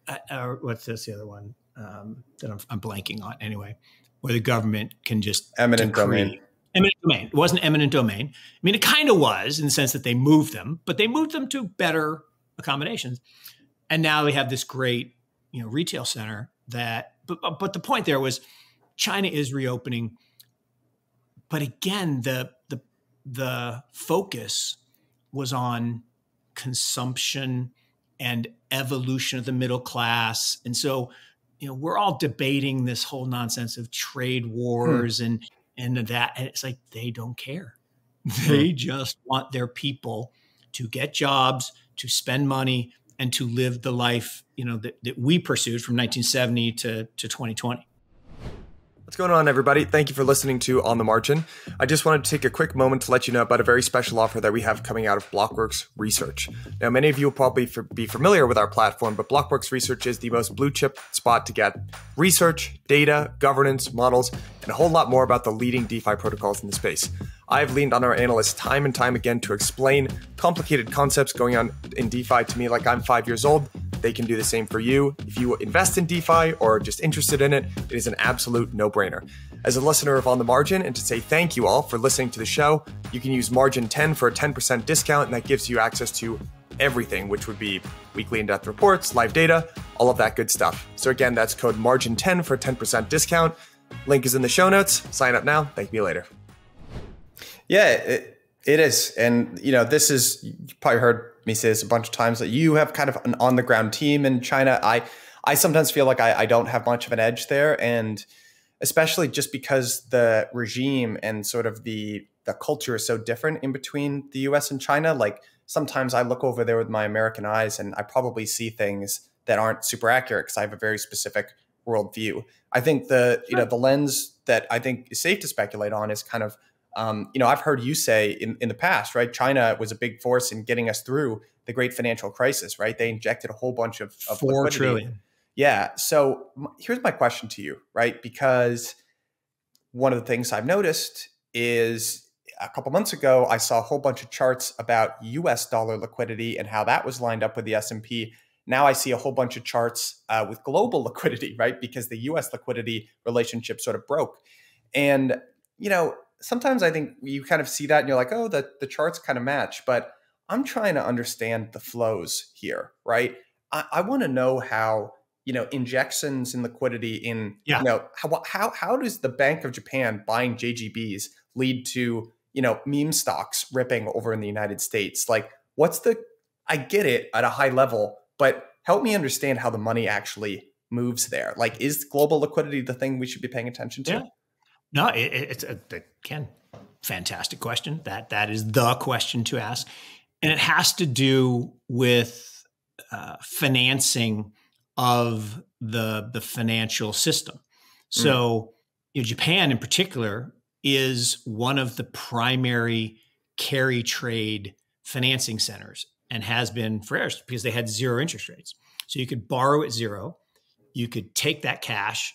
uh, uh, what's this? The other one um, that I'm, I'm, blanking on anyway, where the government can just eminent decree. domain. Eminent domain. It wasn't eminent domain. I mean, it kind of was in the sense that they moved them, but they moved them to better accommodations, and now we have this great, you know, retail center that. But but the point there was, China is reopening, but again, the the the focus was on consumption and evolution of the middle class. And so, you know, we're all debating this whole nonsense of trade wars hmm. and and that. And it's like they don't care. Hmm. They hmm. just want their people to get jobs, to spend money, and to live the life, you know, that, that we pursued from 1970 to, to 2020. What's going on, everybody? Thank you for listening to On the Margin. I just wanted to take a quick moment to let you know about a very special offer that we have coming out of Blockworks Research. Now, many of you will probably be familiar with our platform, but Blockworks Research is the most blue chip spot to get research, data, governance, models, and a whole lot more about the leading DeFi protocols in the space. I've leaned on our analysts time and time again to explain complicated concepts going on in DeFi to me like I'm five years old they can do the same for you. If you invest in DeFi or are just interested in it, it is an absolute no brainer. As a listener of On the Margin, and to say thank you all for listening to the show, you can use Margin 10 for a 10% discount, and that gives you access to everything, which would be weekly in depth reports, live data, all of that good stuff. So, again, that's code Margin 10 for a 10% discount. Link is in the show notes. Sign up now. Thank you later. Yeah, it, it is. And, you know, this is, you probably heard me say this a bunch of times that you have kind of an on the ground team in China. I I sometimes feel like I, I don't have much of an edge there, and especially just because the regime and sort of the the culture is so different in between the U.S. and China. Like sometimes I look over there with my American eyes, and I probably see things that aren't super accurate because I have a very specific worldview. I think the you know the lens that I think is safe to speculate on is kind of um, you know, I've heard you say in, in the past, right? China was a big force in getting us through the great financial crisis, right? They injected a whole bunch of, of four liquidity. trillion. Yeah. So here's my question to you, right? Because one of the things I've noticed is a couple months ago, I saw a whole bunch of charts about U.S. dollar liquidity and how that was lined up with the S and P. Now I see a whole bunch of charts uh, with global liquidity, right? Because the U.S. liquidity relationship sort of broke, and you know sometimes I think you kind of see that and you're like, oh, the, the charts kind of match, but I'm trying to understand the flows here, right? I, I want to know how, you know, injections in liquidity in, yeah. you know, how, how, how does the Bank of Japan buying JGBs lead to, you know, meme stocks ripping over in the United States? Like, what's the, I get it at a high level, but help me understand how the money actually moves there. Like, is global liquidity the thing we should be paying attention to? Yeah. No, it, it's a, again fantastic question. That that is the question to ask, and it has to do with uh, financing of the the financial system. So, mm. you know, Japan, in particular, is one of the primary carry trade financing centers and has been for years because they had zero interest rates. So you could borrow at zero, you could take that cash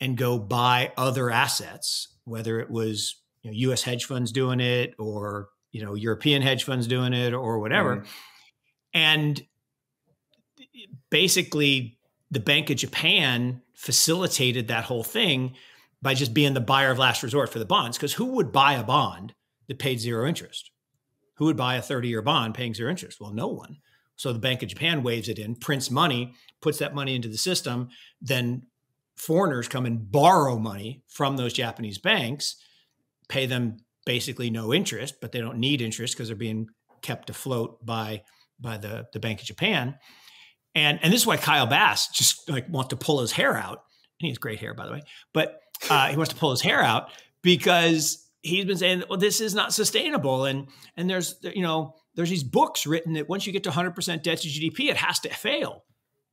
and go buy other assets, whether it was you know, U.S. hedge funds doing it or you know European hedge funds doing it or whatever, mm. and basically the Bank of Japan facilitated that whole thing by just being the buyer of last resort for the bonds because who would buy a bond that paid zero interest? Who would buy a 30 year bond paying zero interest? Well, no one. So the Bank of Japan waves it in, prints money, puts that money into the system, then foreigners come and borrow money from those Japanese banks, pay them basically no interest, but they don't need interest because they're being kept afloat by by the, the Bank of Japan. And and this is why Kyle Bass just like wants to pull his hair out. And he has great hair, by the way, but uh, he wants to pull his hair out because he's been saying, well, this is not sustainable. And and there's you know, there's these books written that once you get to 100% debt to GDP, it has to fail.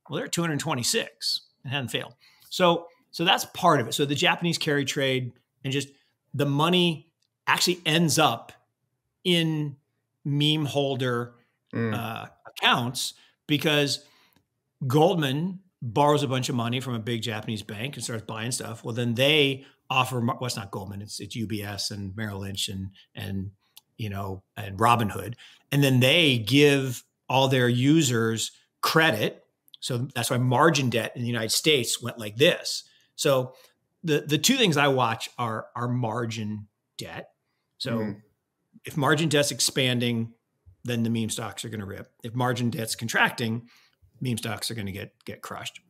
Well, they're at 226 and hadn't failed. So so that's part of it. So the Japanese carry trade and just the money actually ends up in meme holder mm. uh, accounts because Goldman borrows a bunch of money from a big Japanese bank and starts buying stuff. Well, then they offer what's well, it's not Goldman, it's, it's UBS and Merrill Lynch and and you know and Robinhood, and then they give all their users credit so that's why margin debt in the United States went like this. So the the two things I watch are are margin debt. So mm-hmm. if margin debt's expanding, then the meme stocks are going to rip. If margin debt's contracting, meme stocks are going to get get crushed.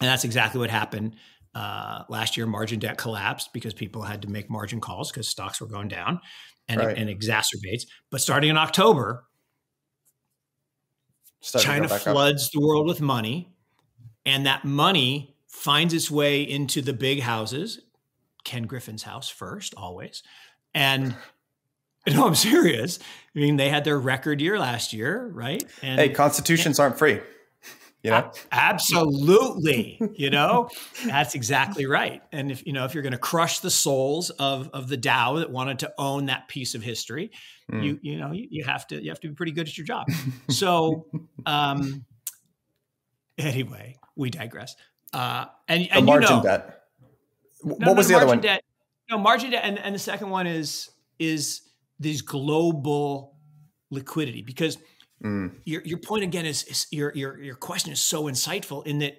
And that's exactly what happened uh, last year. Margin debt collapsed because people had to make margin calls because stocks were going down, and right. it, and exacerbates. But starting in October, China floods up. the world with money, and that money finds its way into the big houses. Ken Griffin's house first, always. And no, I'm serious. I mean, they had their record year last year, right? And, hey, constitutions and, aren't free. You know? Absolutely. you know, that's exactly right. And if you know, if you're going to crush the souls of of the Dow that wanted to own that piece of history, mm. you you know, you, you, have to you have to be pretty good at your job. so um anyway, we digress. Uh and, and margin you know, debt. What no, was no, the other one? Debt, no, margin debt and, and the second one is is these global liquidity because Mm. Your, your point again is, is, your, your, your question is so insightful in that,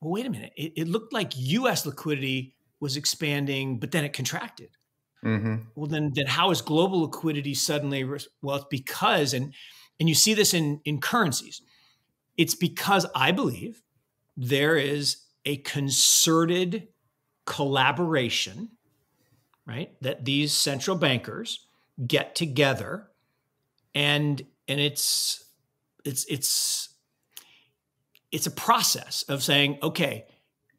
well, wait a minute. It, it looked like US liquidity was expanding, but then it contracted. Mm -hmm. Well, then, then how is global liquidity suddenly? Well, it's because, and, and you see this in, in currencies. It's because I believe there is a concerted collaboration, right? That these central bankers get together and and it's it's it's it's a process of saying, okay,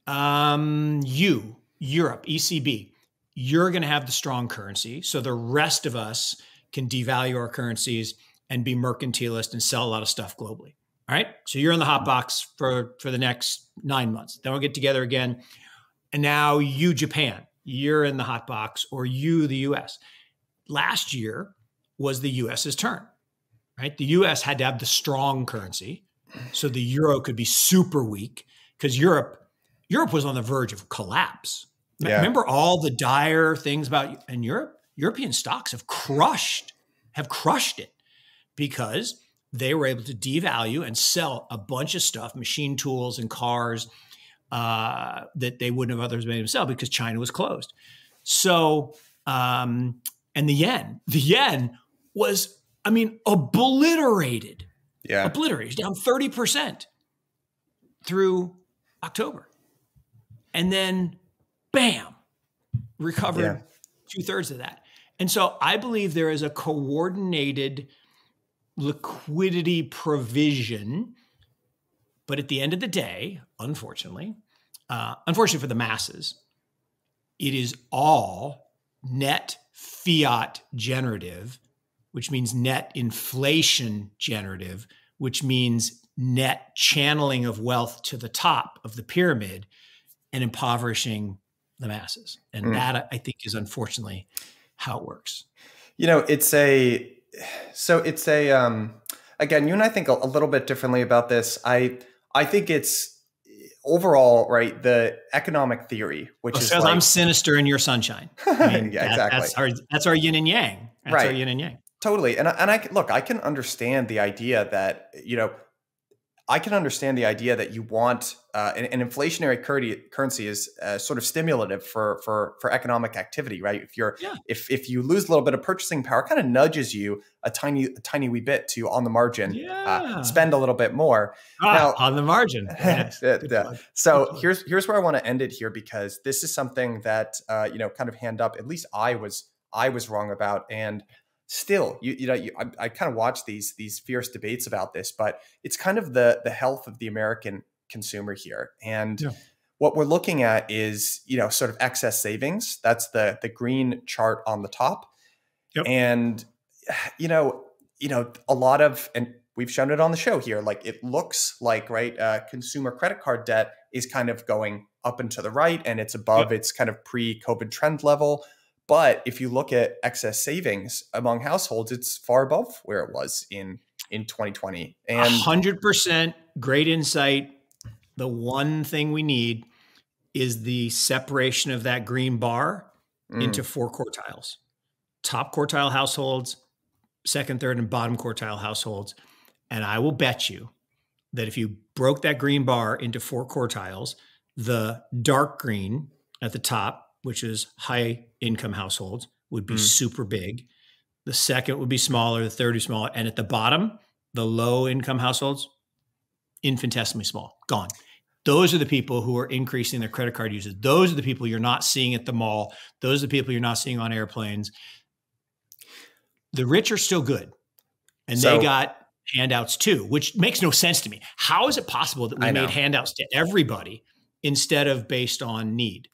um, you Europe ECB, you're going to have the strong currency, so the rest of us can devalue our currencies and be mercantilist and sell a lot of stuff globally. All right, so you're in the hot box for for the next nine months. Then we'll get together again, and now you Japan, you're in the hot box, or you the U.S. Last year was the U.S.'s turn right? The US had to have the strong currency. So the euro could be super weak because Europe Europe was on the verge of collapse. Yeah. Remember all the dire things about in Europe? European stocks have crushed, have crushed it because they were able to devalue and sell a bunch of stuff, machine tools and cars uh, that they wouldn't have otherwise been able to sell because China was closed. So, um, and the yen, the yen was I mean, obliterated. Yeah. Obliterated. Down 30% through October. And then bam, recovered yeah. two thirds of that. And so I believe there is a coordinated liquidity provision. But at the end of the day, unfortunately, uh, unfortunately for the masses, it is all net fiat generative which means net inflation generative, which means net channeling of wealth to the top of the pyramid and impoverishing the masses. And mm. that I think is unfortunately how it works. You know, it's a so it's a um again, you and I think a, a little bit differently about this. I I think it's overall, right, the economic theory, which well, oh, is like, I'm sinister in your sunshine. I mean, yeah, that, exactly. That's our that's our yin and yang. That's right. our yin and yang. Totally. And I, and I look, I can understand the idea that, you know, I can understand the idea that you want uh, an, an, inflationary currency is uh, sort of stimulative for for for economic activity, right? If you're yeah. if if you lose a little bit of purchasing power, kind of nudges you a tiny a tiny wee bit to on the margin uh, yeah. uh, spend a little bit more. Ah, now, on the margin. Yes. So here's here's where I want to end it here because this is something that uh, you know kind of hand up. At least I was I was wrong about and still you, you know you, I, I kind of watch these these fierce debates about this but it's kind of the the health of the american consumer here and yeah. what we're looking at is you know sort of excess savings that's the the green chart on the top yep. and you know you know a lot of and we've shown it on the show here like it looks like right uh, consumer credit card debt is kind of going up and to the right and it's above yep. its kind of pre covid trend level but if you look at excess savings among households, it's far above where it was in in 2020. And 100% great insight. The one thing we need is the separation of that green bar mm. into four quartiles. Top quartile households, second, third, and bottom quartile households. And I will bet you that if you broke that green bar into four quartiles, the dark green at the top which is high income households, would be mm. super big. The second would be smaller. The third is smaller. And at the bottom, the low income households, infinitesimally small, gone. Those are the people who are increasing their credit card usage. Those are the people you're not seeing at the mall. Those are the people you're not seeing on airplanes. The rich are still good. And so, they got handouts too, which makes no sense to me. How is it possible that we made handouts to everybody instead of based on need?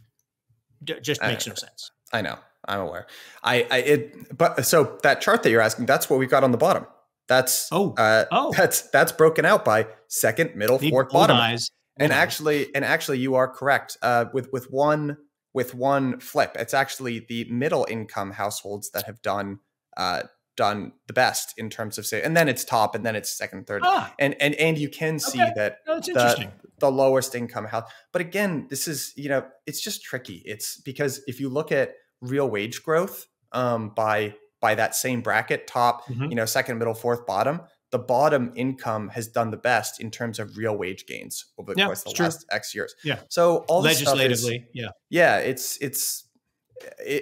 just makes no sense. I know. I'm aware. I, I it but so that chart that you're asking, that's what we've got on the bottom. That's oh uh, oh that's that's broken out by second, middle, the fourth, bottom. Eyes. And yeah. actually, and actually, you are correct. Uh, with with one with one flip, it's actually the middle income households that have done uh, done the best in terms of say, and then it's top, and then it's second, third, ah. and and and you can see that no, the, the lowest income house. But again, this is, you know, it's just tricky. It's because if you look at real wage growth um, by by that same bracket, top, mm -hmm. you know, second, middle, fourth, bottom, the bottom income has done the best in terms of real wage gains over the yeah, course of the true. last X years. Yeah. So all legislatively, is, yeah, yeah, it's it's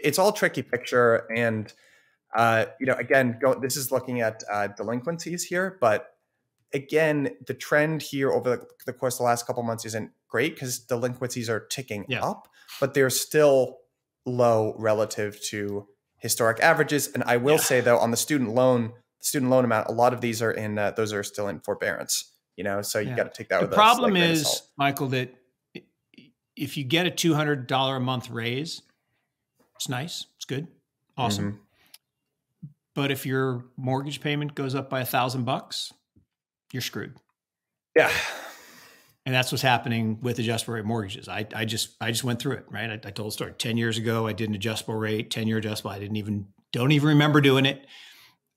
it's all tricky picture, and uh, you know, again, go, this is looking at uh, delinquencies here, but again, the trend here over the, the course of the last couple months isn't great because delinquencies are ticking yeah. up, but they're still low relative to historic averages. And I will yeah. say though, on the student loan, student loan amount, a lot of these are in uh, those are still in forbearance. You know, so you yeah. got to take that. The problem like, is, Michael, that if you get a two hundred dollar a month raise, it's nice, it's good, awesome. Mm -hmm. But if your mortgage payment goes up by a thousand bucks, you're screwed. Yeah. And that's what's happening with adjustable rate mortgages. I, I just I just went through it, right? I, I told the story. 10 years ago, I did an adjustable rate, 10 year adjustable. I didn't even don't even remember doing it.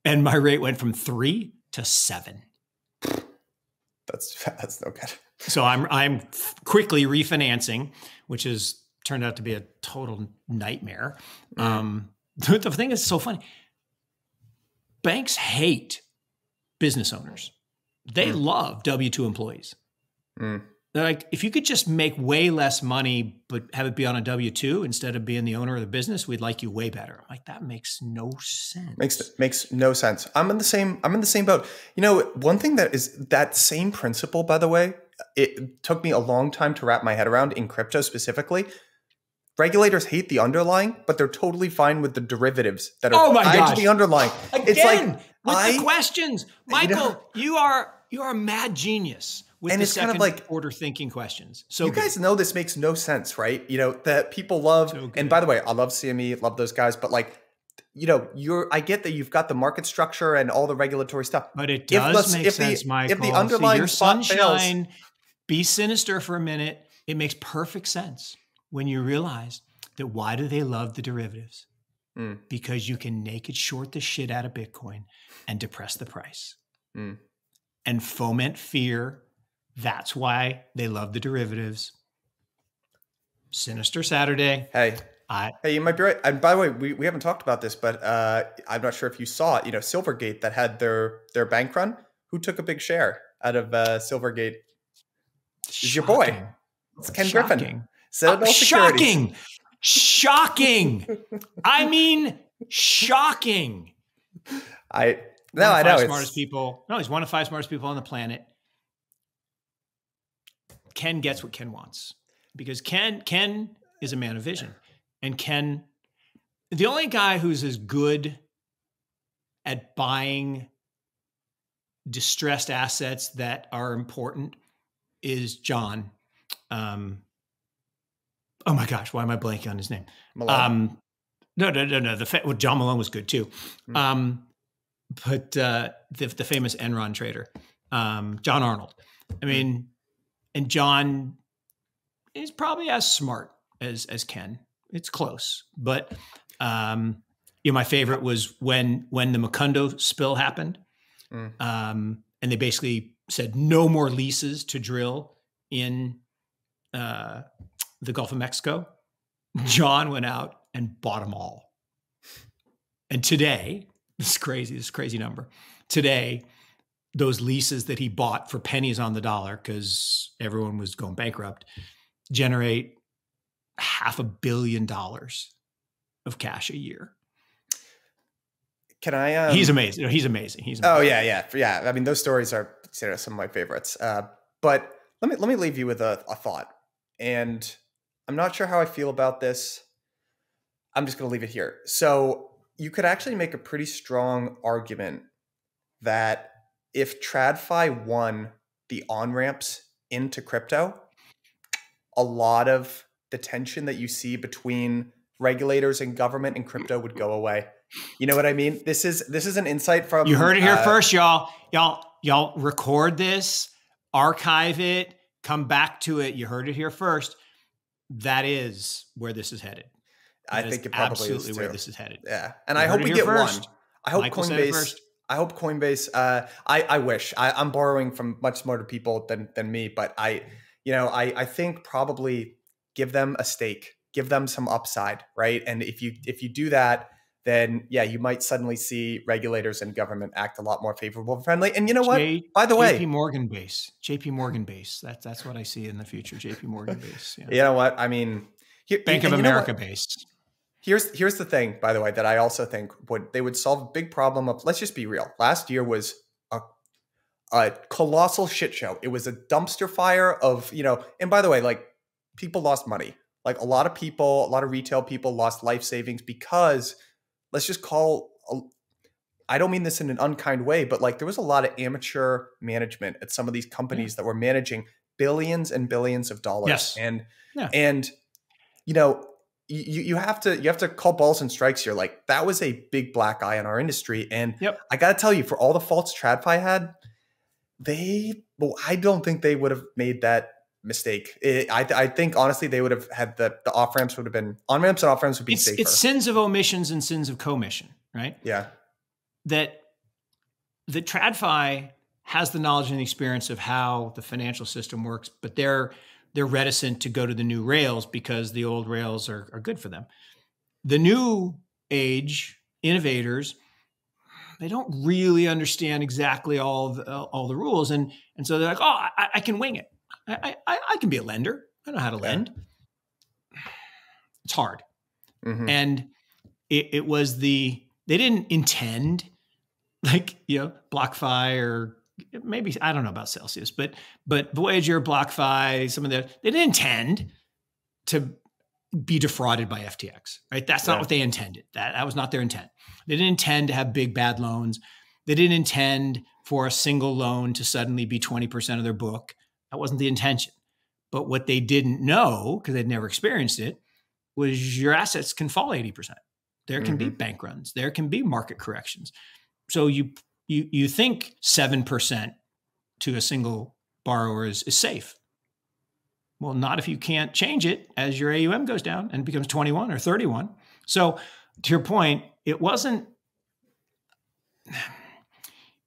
And my rate went from three to seven. That's that's no good. So I'm I'm quickly refinancing, which has turned out to be a total nightmare. Mm. Um, the thing is so funny. Banks hate business owners. They mm. love W two employees. Mm. They're like, if you could just make way less money, but have it be on a W two instead of being the owner of the business, we'd like you way better. I'm like, that makes no sense. Makes makes no sense. I'm in the same. I'm in the same boat. You know, one thing that is that same principle, by the way, it took me a long time to wrap my head around in crypto specifically. Regulators hate the underlying, but they're totally fine with the derivatives that are oh my tied gosh. to the underlying. Again, it's like with I, the questions, Michael, you, you are you are a mad genius with and the it's second kind of like order thinking questions. So you good. guys know this makes no sense, right? You know that people love. So and by the way, I love CME, love those guys, but like, you know, you're. I get that you've got the market structure and all the regulatory stuff, but it does if make if sense, the, Michael. If the underlying See, your sunshine, fails, be sinister for a minute. It makes perfect sense when you realize that why do they love the derivatives? Mm. Because you can naked short the shit out of Bitcoin and depress the price. Mm and foment fear. That's why they love the derivatives. Sinister Saturday. Hey. I, hey, you might be right. And by the way, we, we haven't talked about this, but uh, I'm not sure if you saw it. You know, Silvergate that had their their bank run. Who took a big share out of uh, Silvergate? Is your boy? It's Ken shocking. Griffin. Citadel uh, Shocking, shocking. I mean, shocking. I no, I know. Smartest it's... people. No, he's one of five smartest people on the planet. Ken gets what Ken wants because Ken Ken is a man of vision, and Ken, the only guy who's as good at buying distressed assets that are important is John. Um, oh my gosh, why am I blanking on his name? Malone. Um, no, no, no, no. The well, John Malone was good too. Hmm. Um, but uh, the, the famous Enron trader, um, John Arnold. I hmm. mean, and John is probably as smart as as Ken. It's close, but um, you know, my favorite was when when the Macondo spill happened, mm. um, and they basically said no more leases to drill in uh, the Gulf of Mexico. John went out and bought them all. And today, this crazy, this crazy number. Today, those leases that he bought for pennies on the dollar because everyone was going bankrupt generate half a billion dollars of cash a year. Can I? Um, he's amazing. He's amazing. He's oh, amazing. oh yeah, yeah, yeah. I mean, those stories are you know, some of my favorites. Uh, but let me let me leave you with a, a thought, and I'm not sure how I feel about this. I'm just going to leave it here. So you could actually make a pretty strong argument that if TradFi won the on ramps into crypto, a lot of the tension that you see between regulators and government and crypto would go away. You know what I mean? This is this is an insight from You heard it here uh, first, y'all. Y'all y'all record this, archive it, come back to it. You heard it here first. That is where this is headed. I think it probably absolutely is where this is headed. Yeah, and you I hope we get first. one. I hope Michael Coinbase. I hope Coinbase. Uh, I I wish I, I'm borrowing from much smarter people than than me, but I, you know, I I think probably give them a stake, give them some upside, right? And if you if you do that, then yeah, you might suddenly see regulators and government act a lot more favorable friendly. And you know what? By the JP way, JP Morgan base, JP Morgan base. That's that's what I see in the future. JP Morgan base. Yeah. You know what? I mean, here, Bank and, of and America base. Here's here's the thing, by the way, that I also think would they would solve a big problem of let's just be real. Last year was a a colossal shit show. It was a dumpster fire of, you know, and by the way, like people lost money. Like a lot of people, a lot of retail people lost life savings because let's just call a, I don't mean this in an unkind way, but like there was a lot of amateur management at some of these companies yeah. that were managing billions and billions of dollars. Yes. And yeah. and you know, you, you have to you have to call balls and strikes here. Like that was a big black eye in our industry, and yep. I got to tell you, for all the faults TradFi had, they well, I don't think they would have made that mistake. It, I, I think honestly they would have had the the off ramps would have been on ramps and off ramps would be it's, safer. It's sins of omissions and sins of commission, right? Yeah. That the TradFi has the knowledge and the experience of how the financial system works, but they're they're reticent to go to the new rails because the old rails are, are good for them. The new age innovators, they don't really understand exactly all the, all the rules, and and so they're like, oh, I, I can wing it. I, I, I can be a lender. I know how to lend. It's hard, mm-hmm. and it, it was the they didn't intend like you know BlockFi or maybe I don't know about Celsius, but but Voyager, BlockFi, some of the they didn't intend to be defrauded by FTX, right? That's not yeah. what they intended. That that was not their intent. They didn't intend to have big bad loans. They didn't intend for a single loan to suddenly be 20% of their book. That wasn't the intention. But what they didn't know, because they'd never experienced it, was your assets can fall 80%. There can mm-hmm. be bank runs, there can be market corrections. So you you you think 7% to a single borrower is, is safe. Well, not if you can't change it as your AUM goes down and becomes 21 or 31. So to your point, it wasn't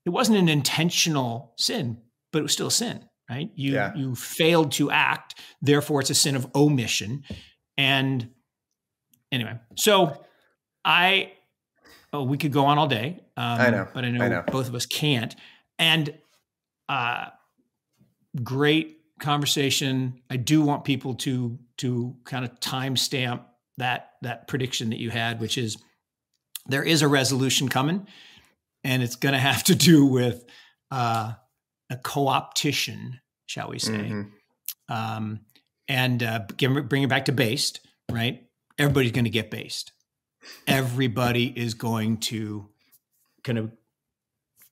it wasn't an intentional sin, but it was still a sin, right? You yeah. you failed to act, therefore it's a sin of omission. And anyway, so I oh, we could go on all day. Um, I know, but I know, I know, both of us can't. And uh, great conversation. I do want people to to kind of timestamp that that prediction that you had, which is there is a resolution coming, and it's going to have to do with uh, a co-optition, shall we say, mm-hmm. um, and uh, bring it back to based. Right, everybody's going to get based everybody is going to kind of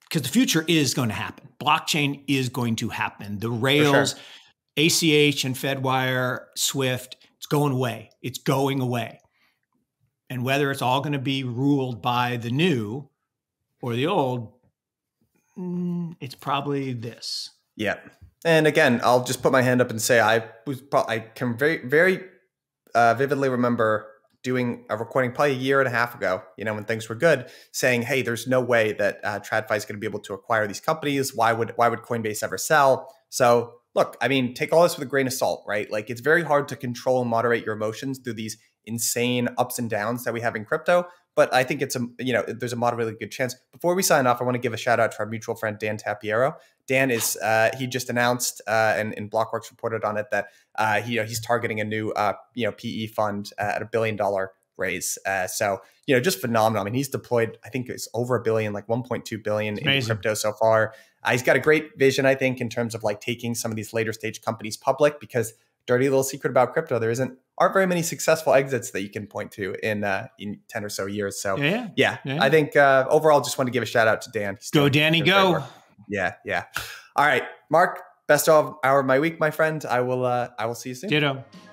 because the future is going to happen. Blockchain is going to happen. The rails, sure. ACH and Fedwire, Swift, it's going away. It's going away. And whether it's all going to be ruled by the new or the old, mm, it's probably this. Yeah. And again, I'll just put my hand up and say I was pro- I can very very uh, vividly remember doing a recording probably a year and a half ago, you know, when things were good, saying, "Hey, there's no way that uh, TradFi is going to be able to acquire these companies. Why would why would Coinbase ever sell?" So look, I mean, take all this with a grain of salt, right? Like it's very hard to control and moderate your emotions through these insane ups and downs that we have in crypto. But I think it's a you know there's a moderately good chance. Before we sign off, I want to give a shout out to our mutual friend Dan Tapiero. Dan is uh, he just announced uh, and, and, Blockworks reported on it that uh, he, you uh, know, he's targeting a new uh, you know PE fund uh, at a billion dollar raise. so you know just phenomenal. I mean he's deployed I think it's over a billion, like 1.2 billion in crypto so far. he's got a great vision I think in terms of like taking some of these later stage companies public because dirty little secret about crypto there isn't aren't very many successful exits that you can point to in uh, in 10 or so years so yeah, yeah. yeah. i think uh, overall just want to give a shout out to dan He's go danny go yeah, yeah. All right, Mark. Best of hour of my week, my friend. I will. Uh, I will see you soon. Ditto.